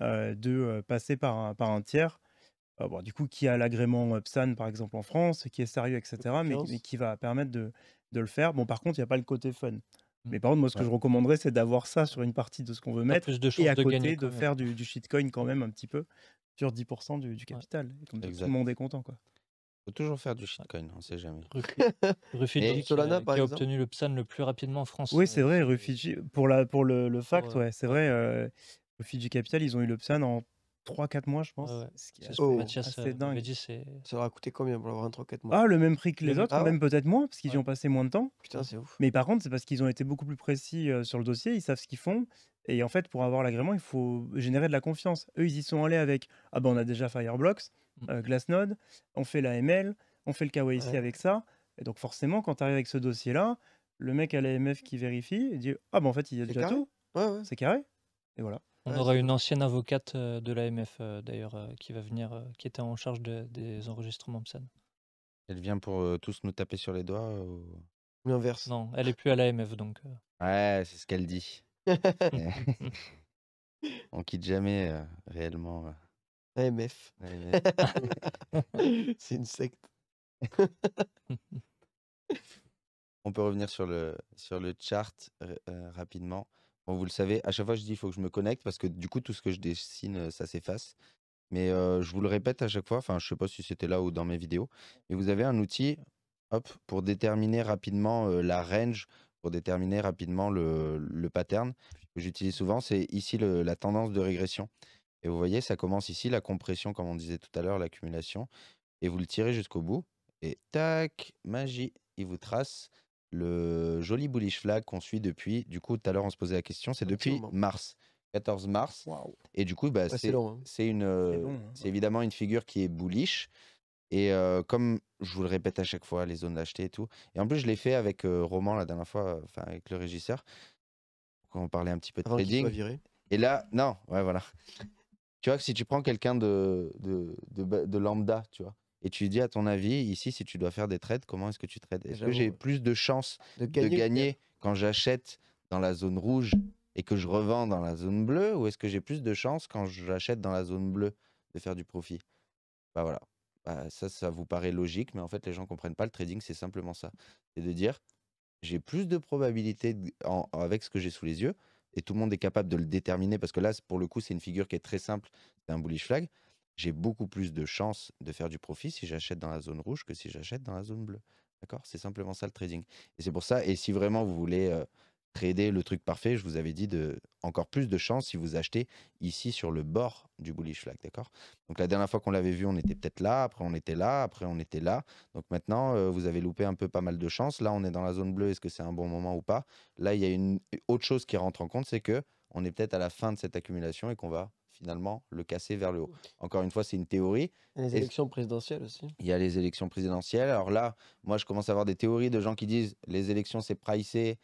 [SPEAKER 3] de passer par un, tiers, ah du coup, qui a l'agrément PSAN, par exemple, en France, qui est sérieux, etc., mais, qui va permettre de, le faire. Bon, par contre, il n'y a pas le côté fun. Mmh. Mais par contre, moi, ce que je recommanderais, c'est d'avoir ça sur une partie de ce qu'on veut mettre de et à côté de, faire du, shitcoin quand même un petit peu sur 10% du, capital. comme tout le monde est content. Quoi
[SPEAKER 1] faut toujours faire du shitcoin, on ne sait jamais. Rufi, [laughs] euh, qui, a obtenu
[SPEAKER 4] le PSAN le plus rapidement en France.
[SPEAKER 3] Oui, euh, c'est vrai, Rufiji, pour, la, pour le, fact, ouais, c'est vrai, euh, Rufiji Capital, ils ont eu le PSAN en 3-4 mois, je pense. Ce oh. Euh, dingue.
[SPEAKER 2] Ça leur a coûté combien pour avoir un 3-4 mois Ah, le même prix que les autres, ah même
[SPEAKER 3] peut-être moins, parce qu'ils y ont passé moins de temps. Putain, c'est ouf. Mais par contre, c'est parce qu'ils ont été beaucoup plus précis sur le dossier, ils savent ce qu'ils font. Et en fait, pour avoir l'agrément, il faut générer de la confiance. Eux, ils y sont allés avec Ah ben, on a déjà Fireblocks, euh, Glassnode, on fait l'AML, on fait le KYC avec ça. Et donc forcément, quand tu arrives avec ce dossier-là, le mec à l'AMF qui vérifie il dit Ah, ben en fait, il y a déjà tout. Ouais, C'est carré. Et voilà. On aura une
[SPEAKER 4] ancienne avocate euh, de l'AMF euh, d'ailleurs qui va venir, qui était en charge des enregistrements scène
[SPEAKER 1] Elle vient pour tous nous taper sur les doigts ou...
[SPEAKER 4] L'inverse. Non, elle est plus à l'AMF donc.
[SPEAKER 1] Ouais, c'est ce qu'elle dit. [laughs] [laughs] on quitte jamais réellement
[SPEAKER 2] AMF. [laughs] c'est une
[SPEAKER 1] secte. On peut revenir sur le, sur le chart euh, euh, rapidement. vous le savez, à chaque fois, je dis il faut que je me connecte parce que du coup, tout ce que je dessine, euh, ça s'efface. Mais je vous le répète à chaque fois, enfin, je ne sais pas si c'était là ou dans mes vidéos, mais vous avez un outil hop, pour déterminer rapidement la range, pour déterminer rapidement le, le pattern que j'utilise souvent. C'est ici la tendance de régression. Et vous voyez, ça commence ici, la compression, comme on disait tout à l'heure, l'accumulation. Et vous le tirez jusqu'au bout. Et tac, magie, il vous trace le joli bullish flag qu'on suit depuis. Du coup, tout à l'heure, on se posait la question, c'est depuis mars. 14 mars. Et du coup, bah, hein. c'est une, c'est euh, hein, évidemment une figure qui est bullish. Et euh, comme je vous le répète à chaque fois, les zones d'acheter et tout. Et en plus, je l'ai fait avec euh, Roman la dernière fois, enfin avec le régisseur, quand on parlait un petit peu de trading. Et là, non, ouais, voilà. Tu vois, si tu prends quelqu'un de, de, lambda, tu vois, et tu dis à ton avis, ici, si tu dois faire des trades, comment est-ce que tu trades Est-ce que j'ai plus de chances de gagner, quand j'achète dans la zone rouge et que je revends dans la zone bleue ou est-ce que j'ai plus de chances quand j'achète dans la zone bleue de faire du profit Bah voilà. Bah, ça, ça vous paraît logique, mais en fait, les gens ne comprennent pas. Le trading, c'est simplement ça. C'est de dire, j'ai plus de probabilités avec ce que j'ai sous les yeux et tout le monde est capable de le déterminer parce que là, pour le coup, c'est une figure qui est très simple, c'est un bullish flag. J'ai beaucoup plus de chances de faire du profit si j'achète dans la zone rouge que si j'achète dans la zone bleue. D'accord C'est simplement ça le trading. Et c'est pour ça, et si vraiment vous voulez euh, trader le truc parfait, je vous avais dit de, encore plus de chance si vous achetez ici sur le bord du bullish flag, d'accord Donc la dernière fois qu'on l'avait vu, on était peut-être là, après on était là, après on était là. Donc maintenant, euh, vous avez loupé un peu pas mal de chance. Là, on est dans la zone bleue, est-ce que c'est un bon moment ou pas Là, il y a une autre chose qui rentre en compte, c'est que on est peut-être à la fin de cette accumulation et qu'on va finalement le casser vers le haut. Encore une fois, c'est une théorie.
[SPEAKER 2] a les élections présidentielles aussi.
[SPEAKER 1] Il y a les élections présidentielles. Alors là, moi, je commence à avoir des théories de gens qui disent les élections, c'est pricé,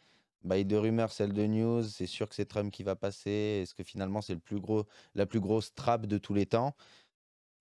[SPEAKER 1] a de rumeurs, celle de news, c'est sûr que c'est Trump qui va passer, est-ce que finalement c'est le plus gros, la plus grosse trappe de tous les temps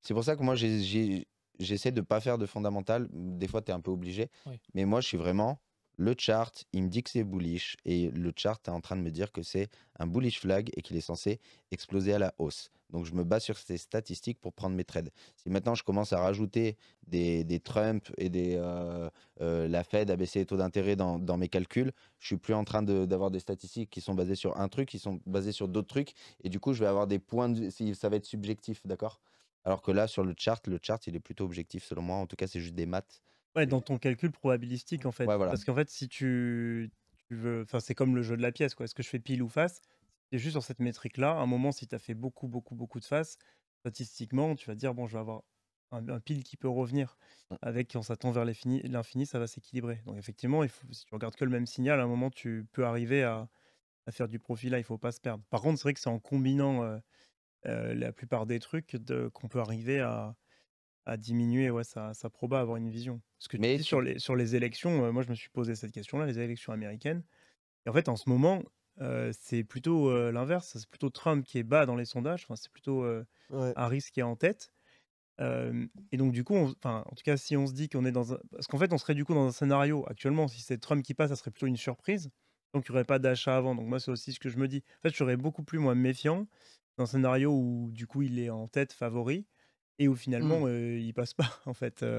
[SPEAKER 1] C'est pour ça que moi j'essaie de ne pas faire de fondamental, des fois tu es un peu obligé, mais moi je suis vraiment, le chart, il me dit que c'est bullish et le chart est en train de me dire que c'est un bullish flag et qu'il est censé exploser à la hausse. Donc je me base sur ces statistiques pour prendre mes trades. Si maintenant je commence à rajouter des, Trump et des euh, euh, la Fed à baisser les taux d'intérêt dans, mes calculs, je suis plus en train d'avoir des statistiques qui sont basées sur un truc, qui sont basées sur d'autres trucs, et du coup je vais avoir des points, ça va être subjectif, d'accord Alors que là sur le chart, le chart il est plutôt objectif selon moi. En tout cas c'est juste des maths
[SPEAKER 3] Ouais, dans ton calcul probabilistique en fait. Parce qu'en fait, si tu, veux. Enfin, c'est comme le jeu de la pièce, quoi. Est-ce que je fais pile ou face C'est juste sur cette métrique-là. À un moment, si tu as fait beaucoup, beaucoup, beaucoup de face, statistiquement, tu vas dire, bon, je vais avoir un, pile qui peut revenir. Mmh. Avec, on s'attend vers l'infini, ça va s'équilibrer. Donc, effectivement, si tu regardes que le même signal, à un moment, tu peux arriver à, faire du profit là, il ne faut pas se perdre. Par contre, c'est vrai que c'est en combinant euh, euh, la plupart des trucs qu'on peut arriver à à diminuer ouais, sa, proba avoir une vision. Parce que Mais sur, les, sur les élections, euh, moi je me suis posé cette question-là, les élections américaines. Et en fait, en ce moment, euh, c'est plutôt euh, l'inverse. C'est plutôt Trump qui est bas dans les sondages. Enfin, c'est plutôt un Harris qui est en tête. et donc, du coup, on, en tout cas, si on se dit qu'on est dans un... Parce qu'en fait, on serait du coup dans un scénario actuellement, si c'est Trump qui passe, ça serait plutôt une surprise. Donc, il n'y aurait pas d'achat avant. Donc, moi, c'est aussi ce que je me dis. En fait, je serais beaucoup plus, moi, méfiant dans un scénario où, du coup, il est en tête favori et où finalement mmh. euh, il passe pas [laughs] en fait. Euh.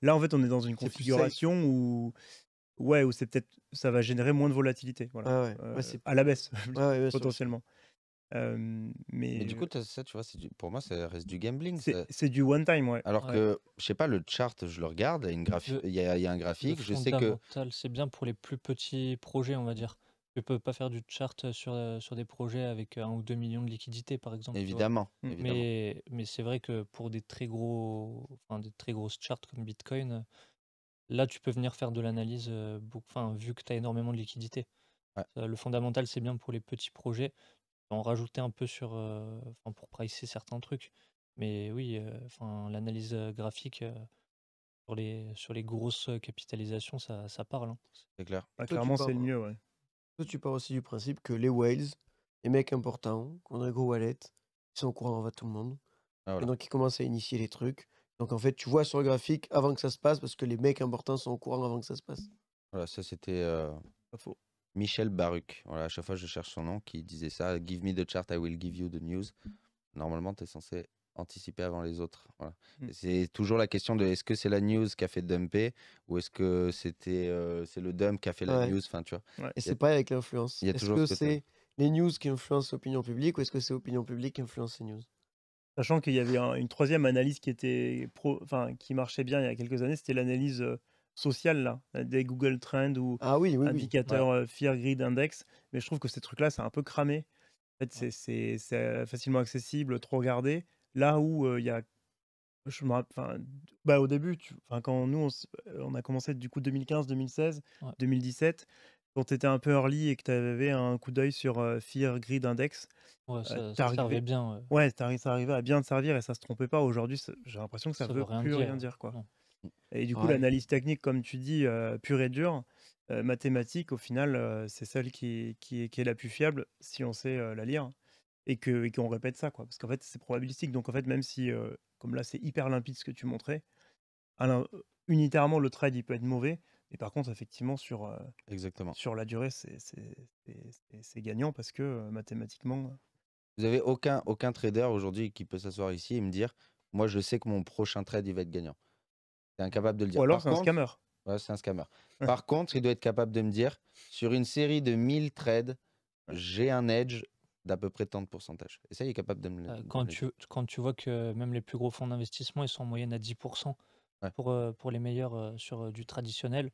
[SPEAKER 3] Là en fait on est dans une configuration où ouais ou c'est peut-être ça va générer moins de volatilité voilà. Euh, à la baisse [laughs] potentiellement. mais... du coup
[SPEAKER 1] ça tu vois c'est pour moi ça reste du gambling. C'est du one time ouais. Alors que je sais pas le chart je le regarde il y a, une il y a un graphique je sais que
[SPEAKER 4] c'est bien pour les plus petits projets on va dire. Tu peux pas faire du chart sur, des projets avec un ou deux millions de liquidités, par exemple. Évidemment. Mais, mais c'est vrai que pour des très, gros, enfin, des très grosses charts comme Bitcoin, là, tu peux venir faire de l'analyse vu que tu as énormément de liquidités. le fondamental, c'est bien pour les petits projets. On un peu sur, pour pricer certains trucs. Mais oui, enfin, l'analyse graphique sur, les, sur les grosses capitalisations, ça, parle. Hein. C'est clair. Bah, clairement, c'est le mieux, ouais tu pars
[SPEAKER 2] aussi du principe que les whales, les mecs importants, qu'on gros wallet, ils sont au courant avant tout le monde. Ah, Et donc, ils commencent à initier les trucs. Donc, en fait, tu vois sur le graphique avant que ça se passe, parce que les mecs importants sont au courant avant que ça se passe.
[SPEAKER 1] Voilà, ça, c'était. Euh, Michel Baruch, voilà, à chaque fois je cherche son nom, qui disait ça Give me the chart, I will give you the news. Normalement, tu es censé anticiper avant les autres. Voilà. Mmh. C'est toujours la question de est-ce que c'est la news qui a fait dumper ou est-ce que c'était euh, c'est le dump qui a fait la news. Enfin, tu vois. Et c'est pas avec l'influence. Est-ce que c'est
[SPEAKER 3] les news qui influencent l'opinion publique ou est-ce que c'est l'opinion publique qui influence les news Sachant qu'il y avait une troisième analyse qui était enfin qui marchait bien il y a quelques années, c'était l'analyse euh, sociale là, euh, des Google Trends ou ah, indicateurs Fear Grid Index. Mais je trouve que ces trucs-là, c'est un peu cramé. En fait, c'est facilement accessible, trop regardé. Là où il y a je me rappelle, bah, au début, quand nous, on, on, a commencé du coup 2015, 2016, 2017, quand tu étais un peu early et que tu avais un coup d'œil sur euh, Grid Index, ça, arrivait bien. Ouais, à bien te servir et ça se trompait pas. Aujourd'hui, j'ai l'impression que ça, ne veut, plus rien dire. quoi.
[SPEAKER 4] Et du coup, l'analyse
[SPEAKER 3] technique, comme tu dis, pure et dure, mathématique, au final, c'est celle qui, qui, qui, est la plus fiable si on sait la lire et qu'on répète ça, quoi. Parce qu'en fait, c'est probabilistique. Donc, en fait, même si, euh, comme là, c'est hyper limpide ce que tu montrais, alors, euh, unitairement, le trade, il peut être mauvais. Mais par contre, effectivement, sur, euh, Exactement. sur la durée, c'est gagnant parce que mathématiquement.
[SPEAKER 1] Vous n'avez aucun, aucun trader aujourd'hui qui peut s'asseoir ici et me dire Moi, je sais que mon prochain trade, il va être gagnant. C'est incapable de le dire. Ou alors, c'est un scammer. c'est un scammer. Par contre, il doit être capable de me dire Sur une série de 1000 trades, j'ai un edge d'à peu près tant de pourcentage. Et ça, il est capable de me euh, quand, tu,
[SPEAKER 4] quand tu vois que même les plus gros fonds d'investissement, ils sont en moyenne à 10% pour, euh, pour les meilleurs euh, sur du traditionnel,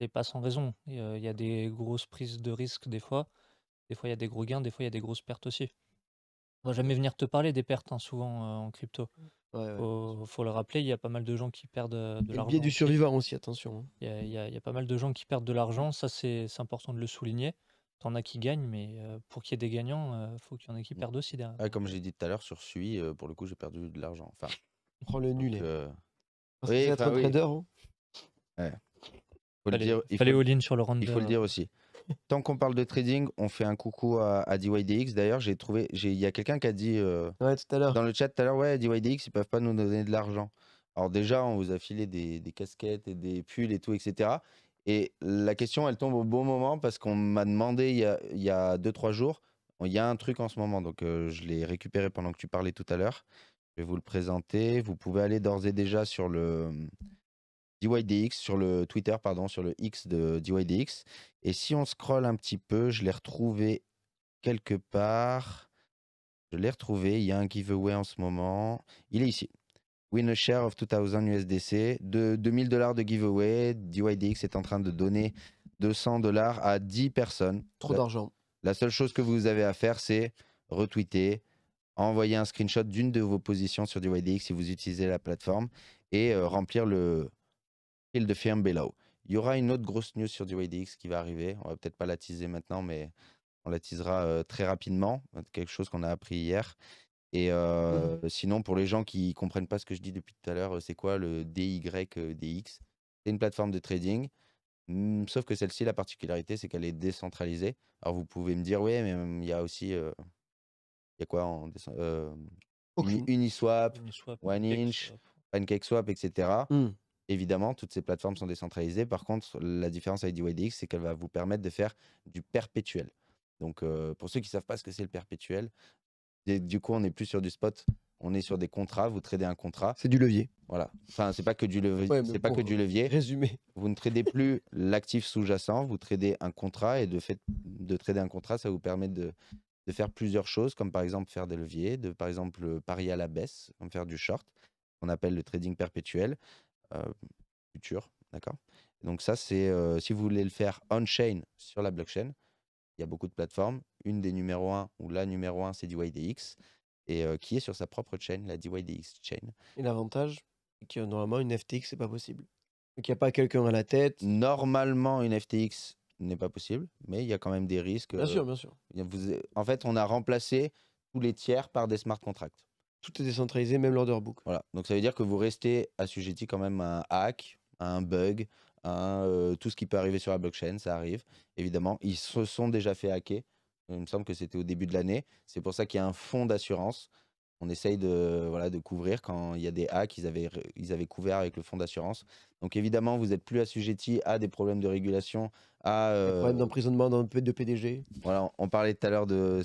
[SPEAKER 4] c'est pas sans raison. Il y a des grosses prises de risque des fois. Des fois, il y a des gros gains, des fois, il y a des grosses pertes aussi. On va jamais venir te parler des pertes, hein, souvent en crypto. Il faut, le rappeler, il y a pas mal de gens qui perdent de l'argent. Hein. Il y a du survivant
[SPEAKER 1] aussi, attention.
[SPEAKER 4] Il y, y il y a pas mal de gens qui perdent de l'argent, ça c'est important de le souligner. On a qui gagnent, mais pour qu'il y ait des gagnants, faut qu'il y en ait qui mmh. perdent aussi derrière.
[SPEAKER 1] Ah, comme j'ai dit tout à l'heure, sur SUI, pour le coup, j'ai perdu de l'argent. Enfin, prend le nul, et. Hein. oui, trader, hein. Ouais. il fallait all sur le il faut le dire aussi. [laughs] Tant qu'on parle de trading, on fait un coucou à DYDX. D'ailleurs, j'ai trouvé il y a quelqu'un qui a dit, Ouais, tout à l'heure. dans le chat tout à l'heure: «Ouais, DYDX, ils peuvent pas nous donner de l'argent». Alors déjà, on vous a filé des casquettes et des pulls et tout etc. Et la question, elle tombe au bon moment parce qu'on m'a demandé il y a, 2-3 deux, trois jours. Il y a un truc en ce moment, donc je l'ai récupéré pendant que tu parlais tout à l'heure. Je vais vous le présenter. Vous pouvez aller d'ores et déjà sur le mmh, DYDX, sur le Twitter, pardon, sur le X de DYDX. Et si on scrolle un petit peu, je l'ai retrouvé quelque part. Je l'ai retrouvé. Il y a un giveaway en ce moment. Il est ici win a share of 2000 USDC, de 2000 dollars de giveaway. DYDX est en train de donner 200 dollars à 10 personnes. Trop d'argent. La seule chose que vous avez à faire, c'est retweeter, envoyer un screenshot d'une de vos positions sur DYDX si vous utilisez la plateforme et euh, remplir le field de firm below. Il y aura une autre grosse news sur DYDX qui va arriver. On va peut-être pas la teaser maintenant, mais on la teasera euh, très rapidement. Quelque chose qu'on a appris hier. Et mmh. sinon, pour les gens qui comprennent pas ce que je dis depuis tout à l'heure, c'est quoi le DYDX C'est une plateforme de trading. Mmh, sauf que celle-ci, la particularité, c'est qu'elle est décentralisée. Alors vous pouvez me dire, oui, mais mmh, il y a aussi. il y a quoi en Uniswap, OneInch, PancakeSwap, etc. Évidemment, toutes ces plateformes sont décentralisées. Par contre, la différence avec DYDX, c'est qu'elle va vous permettre de faire du perpétuel. Donc, pour ceux qui ne savent pas ce que c'est le perpétuel, du coup, on n'est plus sur du spot. On est sur des contrats. Vous tradez un contrat. C'est du levier. Voilà. Enfin, c'est pas que du levier. c'est pas que du levier. Résumé. Vous ne tradez plus [laughs] l'actif sous-jacent. Vous tradez un contrat et de fait de trader un contrat, ça vous permet de, faire plusieurs choses, comme par exemple faire des leviers, de par exemple parier à la baisse, comme faire du short, On appelle le trading perpétuel, euh, futur, d'accord. Donc ça, c'est euh, si vous voulez le faire on-chain sur la blockchain, il y a beaucoup de plateformes. Une des numéros 1 ou la numéro 1, c'est DYDX et euh, qui est sur sa propre chaîne, la DYDX chain.
[SPEAKER 2] Et l'avantage, c'est que normalement, une FTX, c'est pas possible.
[SPEAKER 1] Donc, il n'y a pas quelqu'un à la tête. Normalement, une FTX n'est pas possible, mais il y a quand même des risques. Bien euh, sûr, bien sûr. en fait, on a remplacé tous les tiers par des smart contracts. Tout est décentralisé, même l'order book. Voilà. Donc, ça veut dire que vous restez assujetti quand même à un hack, à un bug, Hein, tout ce qui peut arriver sur la blockchain, ça arrive, évidemment. Ils se sont déjà fait hacker. Il me semble que c'était au début de l'année. C'est pour ça qu'il y a un fonds d'assurance. On essaye de, voilà, de couvrir quand il y a des hacks, ils avaient, ils avaient couvert avec le fonds d'assurance. Donc évidemment, vous n'êtes plus assujetti à des problèmes de régulation, à... Euh, problèmes d'emprisonnement de PDG. Voilà, on parlait tout à l'heure de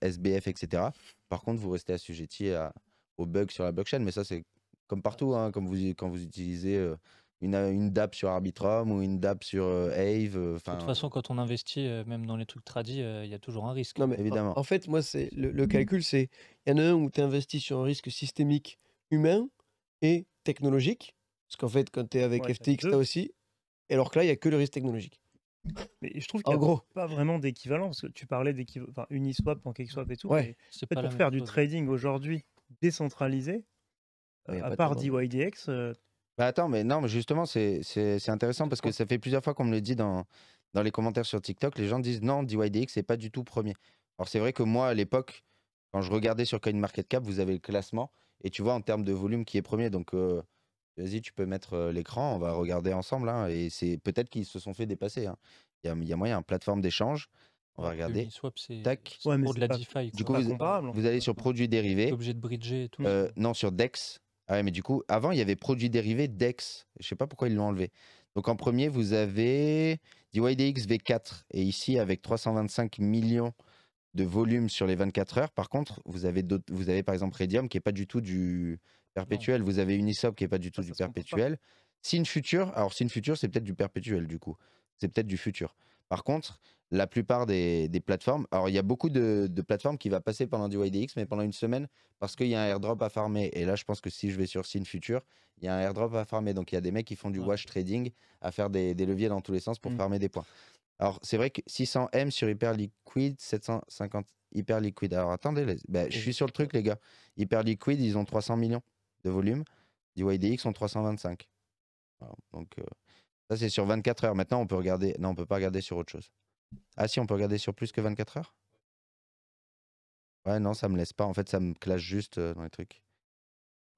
[SPEAKER 1] SBF, etc. Par contre, vous restez assujetti à, aux bugs sur la blockchain, mais ça c'est comme partout, hein, comme vous, quand vous utilisez une, euh, une DAP sur Arbitrum ou une DAP sur euh, Ave. Enfin, euh, de toute
[SPEAKER 4] façon, quand on investit, euh, même dans les trucs tradis, il y a toujours un risque. Non, mais évidemment. En,
[SPEAKER 1] fait, moi, c'est le, calcul, c'est il y en a un où tu
[SPEAKER 2] investis sur un risque systémique humain et technologique. Parce qu'en fait, quand tu es avec FTX, tu as aussi. alors que là, il n'y a que le risque technologique. Mais je trouve qu'il n'y a
[SPEAKER 3] pas vraiment d'équivalent, parce que tu parlais d'équivalent, enfin Uniswap, et tout. Ouais, peut pas pour faire du trading aujourd'hui décentralisé, à part DYDX,
[SPEAKER 1] bah, attends, mais non, mais justement, c'est intéressant parce que ça fait plusieurs fois qu'on me le dit dans, dans les commentaires sur TikTok. Les gens disent non, DYDX n'est pas du tout premier. Alors c'est vrai que moi, à l'époque, quand je regardais sur CoinMarketCap, vous avez le classement et tu vois en termes de volume qui est premier. Donc euh, vas-y, tu peux mettre euh, l'écran, on va regarder ensemble. Hein, et c'est peut-être qu'ils se sont fait dépasser. Hein. Il y, a, moyen, plateforme d'échange. On va regarder. Uniswap, c'est pour de la DeFi. Du coup, vous, allez sur produits dérivés. obligé de bridger et tout. Euh, non, sur DEX. Ah mais du coup, avant, il y avait produit dérivés DEX. Je ne sais pas pourquoi ils l'ont enlevé. Donc en premier, vous avez DYDX V4. Et ici, avec 325 millions de volume sur les 24 heures. Par contre, vous avez, vous avez par exemple Redium qui n'est pas du tout du perpétuel. Vous avez Unisop qui n'est pas du tout ah, du perpétuel. Sin Future, alors Sin Future, c'est peut-être du perpétuel du coup. C'est peut-être du futur. Par contre, la plupart des, plateformes, alors il y a beaucoup de, plateformes qui va passer pendant du YDX, mais pendant une semaine, parce qu'il y a un airdrop à farmer. Et là, je pense que si je vais sur Scene Future, il y a un airdrop à farmer. Donc il y a des mecs qui font du wash trading, à faire des, leviers dans tous les sens pour mmh. farmer des points. Alors, c'est vrai que 600M sur Hyper 750 Hyperliquid, Alors, attendez, ben, je suis sur le truc, les gars. Hyperliquid, ils ont 300 millions de volume. YDX ont 325. donc, euh, ça, c'est sur 24 heures. Maintenant, on peut regarder. Non, on peut pas regarder sur autre chose. Ah, si, on peut regarder sur plus que 24 heures Ouais, non, ça me laisse pas. En fait, ça me clash juste euh, dans les trucs.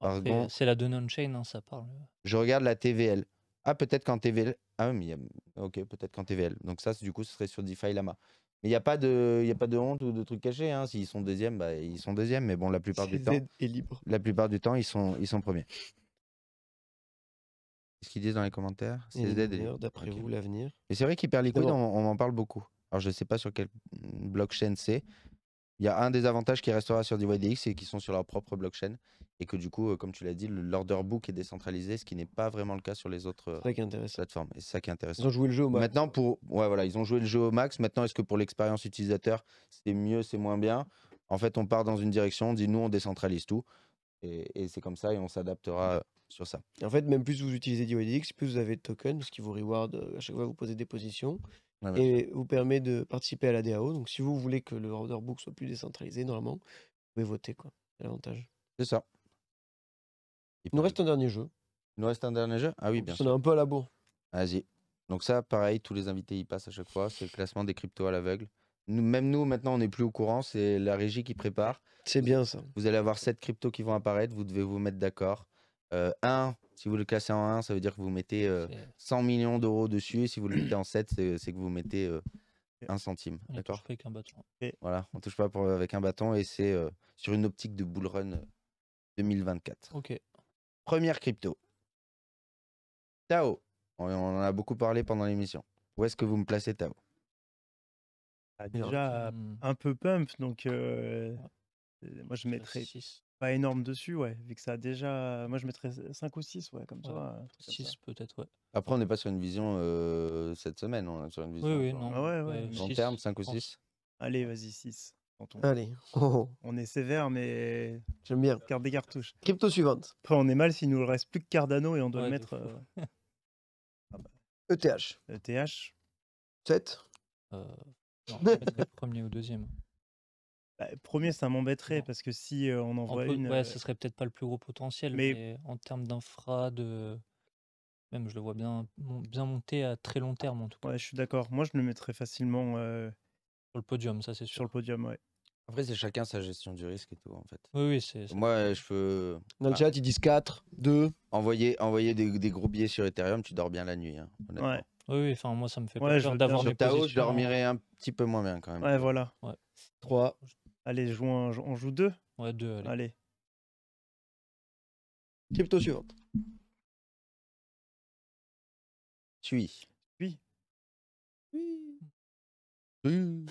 [SPEAKER 1] Ah,
[SPEAKER 4] c'est la de non chain hein, ça parle.
[SPEAKER 1] Je regarde la TVL. Ah, peut-être qu'en TVL. Ah, mais Ok, peut-être qu'en TVL. Donc, ça, du coup, ce serait sur DeFi Lama. Mais il n'y a, pas de... a pas de honte ou de trucs caché. Hein. S'ils sont deuxièmes, bah, ils sont deuxièmes. Mais bon, la plupart du temps. La plupart du temps, ils sont, ils sont premiers ce qu'ils disent dans les commentaires d'ailleurs D'après vous, l'avenir Et c'est vrai qu'Hyperliquid, on, on en parle beaucoup. Alors, je ne sais pas sur quelle blockchain c'est. Il y a un des avantages qui restera sur DYDX, c'est qu'ils sont sur leur propre blockchain. Et que du coup, euh, comme tu l'as dit, l'order book est décentralisé, ce qui n'est pas vraiment le cas sur les autres euh, plateformes. Et c'est ça qui est intéressant. Ils ont joué le jeu au max. Maintenant, pour... ouais, voilà, ils ont joué le jeu au max. Maintenant, est-ce que pour l'expérience utilisateur, c'est mieux, c'est moins bien En fait, on part dans une direction, on dit nous, on décentralise tout. Et, et c'est comme ça, et on s'adaptera euh, sur ça. en fait, même plus vous utilisez DYDX,
[SPEAKER 2] plus vous avez de tokens, ce qui vous reward euh, à chaque fois vous posez des positions et vous permet de participer à la DAO. Donc si vous voulez que le order book soit plus décentralisé, normalement, vous pouvez voter. quoi. C'est l'avantage. C'est ça. Il nous reste un dernier jeu.
[SPEAKER 1] Il nous reste un dernier jeu Ah oui, bien sûr. On est un peu à la bourre. Vas-y. Donc ça, pareil, tous les invités y passent à chaque fois. C'est le classement des cryptos à l'aveugle. Nous, même nous, maintenant, on n'est plus au courant. C'est la régie qui prépare. C'est bien ça. Vous allez avoir 7 cryptos qui vont apparaître. Vous devez vous mettre d'accord. 1, euh, si vous le classez en 1, ça veut dire que vous mettez 100 euh, millions d'euros dessus. Et si vous le mettez en 7, c'est que vous mettez 1 euh, centime. D'accord avec un bâton. Voilà, on touche pas avec un bâton et c'est sur une optique de bull run 2024. Ok. Première crypto. Tao. On, en a beaucoup parlé pendant l'émission. Où est-ce que vous me placez Tao
[SPEAKER 3] ah, Déjà hum. un peu pump, donc moi je mettrais pas énorme dessus, ouais, vu que ça a déjà. Moi, je mettrais 5 ou 6, ouais, comme ça. 6 peut-être,
[SPEAKER 1] ouais. Après, on n'est pas sur une vision cette semaine, on est sur une vision. Oui, oui, non. Ah ouais, Long terme, 5 ou 6
[SPEAKER 3] Allez, vas-y, 6. On... Allez. Oh. On est sévère, mais. J'aime bien. Garde des cartouches. Crypto suivante. on est mal s'il nous reste plus que Cardano et on doit mettre. Euh... ETH. ETH. 7 euh... le premier ou deuxième. Bah, premier, ça m'embêterait parce que si on envoie une, ouais, ce serait
[SPEAKER 4] peut-être pas le plus gros potentiel, mais en termes d'infra, de... Même, je le vois bien, bien monté à très
[SPEAKER 3] long terme, en tout cas. ouais, je suis d'accord. Moi, je le mettrais facilement Sur
[SPEAKER 1] le podium, ça, c'est sur le podium. Ouais. Après, c'est chacun sa gestion du risque et tout, en fait. Oui, oui, c'est... Moi, je peux Dans le chat, ils disent 4, 2. envoyer, envoyer des, des gros billets sur Ethereum, tu dors bien la nuit, hein, Ouais,
[SPEAKER 4] Oui, oui, enfin, moi, ça me fait Ouais, je peur d'avoir Sur ta je dormirais
[SPEAKER 1] un petit peu moins bien quand même. ouais,
[SPEAKER 4] voilà. 3, Allez, on joue deux Ouais, deux, allez. allez.
[SPEAKER 3] Crypto suivante.
[SPEAKER 2] Suis. Suis. Puis. Il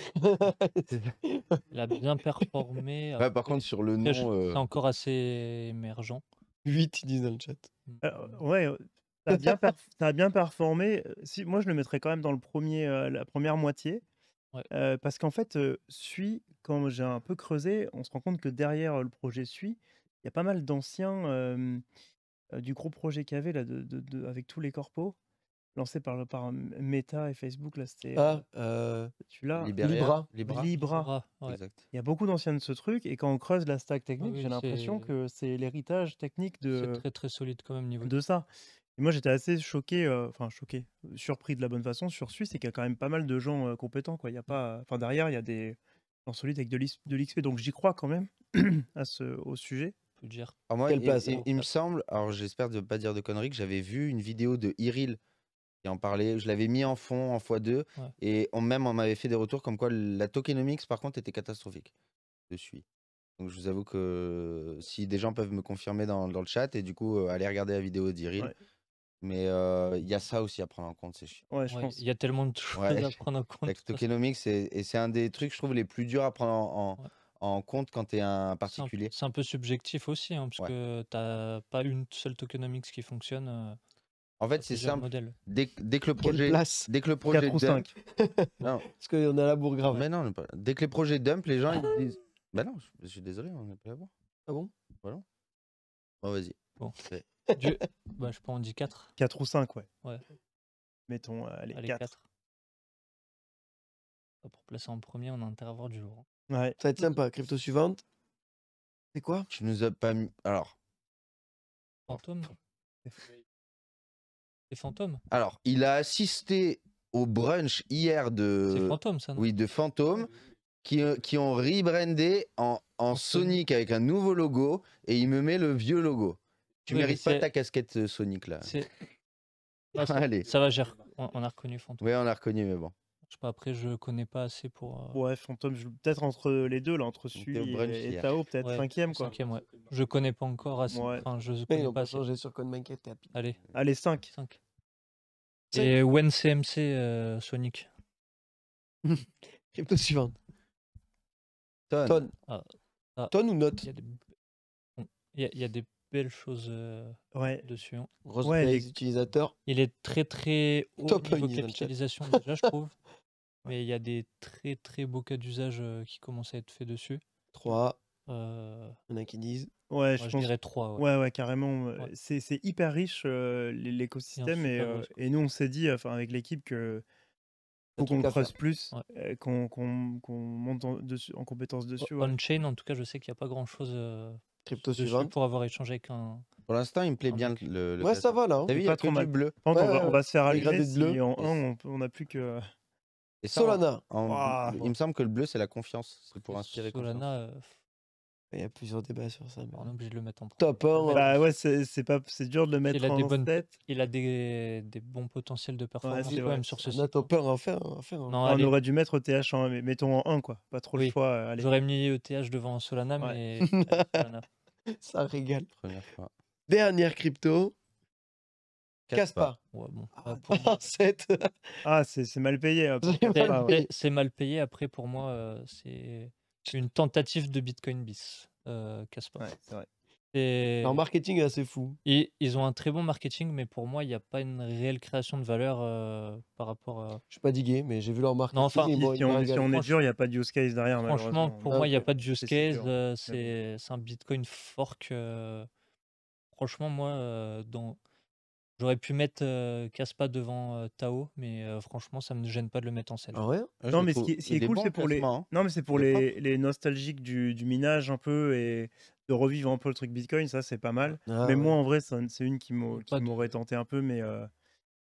[SPEAKER 4] a bien performé. [laughs] par contre, sur le nom. C'est euh, encore assez émergent. 8, ils disent dans le chat. Euh, ouais, ça bien,
[SPEAKER 3] bien performé. Si, moi, je le mettrais quand même dans le premier, euh, la première moitié parce qu'en fait, euh, SUI, quand j'ai un peu creusé, on se rend compte que derrière le projet SUI, il y a pas mal d'anciens du gros projet KV là, de, de, avec tous les corpos, lancé par, par Meta et Facebook. Là, c'était ah, tu Libra. Libra. Il y a beaucoup d'anciens de ce truc. Et quand on creuse la stack ah technique, j'ai l'impression que c'est l'héritage technique de. très très solide quand même niveau. De ça moi, j'étais assez choqué, euh, enfin choqué, surpris de la bonne façon sur Suisse, et qu'il y a quand même pas mal de gens euh, compétents. Quoi. Il Y a pas, enfin, derrière, il y a des gens solides avec de l'XP, donc j'y crois quand même [clears throat] à ce, au sujet.
[SPEAKER 4] Ah, hein.
[SPEAKER 1] il, me semble, alors j'espère ne pas dire de conneries, que j'avais vu une vidéo de Iril qui en parlait, je l'avais mis en fond, en x2, et on, même on m'avait fait des retours comme quoi la tokenomics, par contre, était catastrophique. de Donc je vous avoue que si des gens peuvent me confirmer dans, le chat, et du coup, euh, aller regarder la vidéo d'Iril. Mais il y a ça aussi à prendre en compte, c'est chiant. Ouais, je pense. Il y a tellement de [laughs] choses à prendre en compte. La tokenomics, c'est et c'est un des trucs, je trouve, les plus durs à prendre en, en- compte quand tu es un particulier. c'est un peu subjectif aussi, hein, parce Ouais.
[SPEAKER 4] que t'as pas une seule tokenomics qui fonctionne. En fait, c'est simple. Dès, dès que le projet. Dès que le projet 4 ou 5
[SPEAKER 1] [laughs] Non, Parce qu'on a la bourre grave. mais non, dès que les projets dump, les gens ils disent. Bah non, je suis désolé, on n'est pas là-bas. Ah bon Voilà. Bah bon, vas-y. Bon
[SPEAKER 3] bah, je pense on dit 4. 4 ou 5, ouais. ouais. Mettons, euh,
[SPEAKER 2] allez,
[SPEAKER 1] 4. Pour placer
[SPEAKER 4] en premier, on a intérêt à avoir du jour.
[SPEAKER 2] Hein. Ouais. Ça va être sympa. Crypto suivante. C'est quoi Tu nous
[SPEAKER 1] as pas mis. Alors.
[SPEAKER 4] Fantôme C'est
[SPEAKER 1] fantôme Alors, il a assisté au brunch hier de. C'est fantôme, ça, non Oui, de fantôme. Qui, euh, qui ont rebrandé en, en Sonic avec un nouveau logo et il me met le vieux logo. Tu mérites pas ta casquette euh, Sonic là. [laughs] Bah, ça, Allez. ça
[SPEAKER 4] va, on, on, a reconnu Fantôme.
[SPEAKER 1] Oui, on a reconnu, mais bon.
[SPEAKER 4] Je sais pas, après, je connais pas assez
[SPEAKER 3] pour. Euh, ouais, Fantôme, je... peut-être entre les deux, là, entre celui et, et, Tao, peut-être cinquième, quoi. Cinquième, ouais.
[SPEAKER 4] Je connais pas encore assez. Ouais. Enfin, je connais pas changer sur Code Allez. Allez, 5. 5. Et Wen CMC euh, Sonic. [laughs] Crypto suivante. Tonne. Tonne. Ah, ah. Tonne ou note Il y, y a des belles choses euh, ouais. dessus. Hein. les... utilisateurs. Il est très très haut Top niveau capitalisation déjà, je trouve. [laughs] Mais il y a des très très beaux cas d'usage euh, qui commencent à être faits dessus. 3. Euh... y en a qui disent. Ouais, je, dirais 3.
[SPEAKER 3] Ouais, ouais, carrément. Euh, c'est hyper riche l'écosystème. Et, et, nous, on s'est dit, enfin, avec l'équipe, que qu'on creuse plus, qu'on
[SPEAKER 4] monte en, dessus, en compétence dessus. On-chain, en tout cas, je sais qu'il n'y a pas grand-chose Crypto suivante. Pour avoir échangé avec un.
[SPEAKER 1] Pour l'instant, il me plaît bien le. le ouais, ça va là. Hein. T'as vu, il y a trop du bleu. on, va, on, va, se faire agréer. Si bleu.
[SPEAKER 3] en 1, on n'a plus que. Et Solana.
[SPEAKER 1] Il me semble que le bleu, c'est la confiance. C'est pour inspirer. Solana, confiance. Euh, il y a plusieurs débats sur ça. On est obligé de le mettre en Top
[SPEAKER 3] 1. Bah ouais, c'est pas c'est dur de le mettre en des
[SPEAKER 4] tête. Il a des, des bons potentiels de performance quand même sur ce Top 1 en fait, on aurait dû
[SPEAKER 3] mettre ETH en mettons en 1 quoi, pas trop le
[SPEAKER 4] choix. Euh, J'aurais mis ETH devant Solana mais [laughs]
[SPEAKER 3] ça régale. Première fois. Dernière crypto.
[SPEAKER 1] casse Ouais,
[SPEAKER 4] bon. ah,
[SPEAKER 3] [laughs] ah c'est mal hein,
[SPEAKER 2] payé.
[SPEAKER 4] C'est mal payé après pour moi euh, c'est une tentative de Bitcoin bis, euh, Leur marketing est assez fou. Et ils ont un très bon marketing, mais pour moi, il n'y a pas une réelle création de valeur euh, par rapport à. Je
[SPEAKER 3] suis pas digué, mais j'ai vu leur
[SPEAKER 2] marketing. si, on, est
[SPEAKER 4] dur,
[SPEAKER 3] il n'y a pas de use case derrière. Franchement, pour
[SPEAKER 4] moi, il n'y a pas de euh, use case. Euh, c'est un Bitcoin fork. Franchement, moi, dans J'aurais pu mettre Kaspa devant Tao, mais franchement, ça me gêne pas de le mettre en scène. Ah ouais ah, Non, mais ce qui, est cool,
[SPEAKER 3] c'est pour les. Hein. Non, mais c'est pour les, nostalgiques du, minage un peu et de revivre un peu le truc Bitcoin. Ça, c'est pas mal. Ah mais moi, en vrai, c'est une qui m'aurait tenté un peu, mais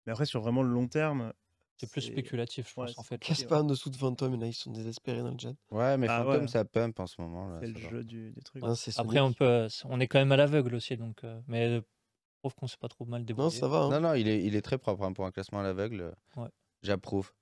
[SPEAKER 3] mais après sur vraiment le long terme. C'est plus spéculatif, je pense, en fait. Kaspa en dessous de Phantom, et là, ils sont désespérés dans le jet.
[SPEAKER 2] Ouais, mais ah Phantom, ça pump en ce moment. C'est
[SPEAKER 1] le jeu du, des trucs. Après, on, peut,
[SPEAKER 4] on est quand même à l'aveugle aussi, donc. mais trouve qu'on s'est pas trop mal débrouillé. Non, ça va. Hein. Non,
[SPEAKER 1] non, il est, il est très propre hein, pour un classement à l'aveugle. Ouais. J'approuve.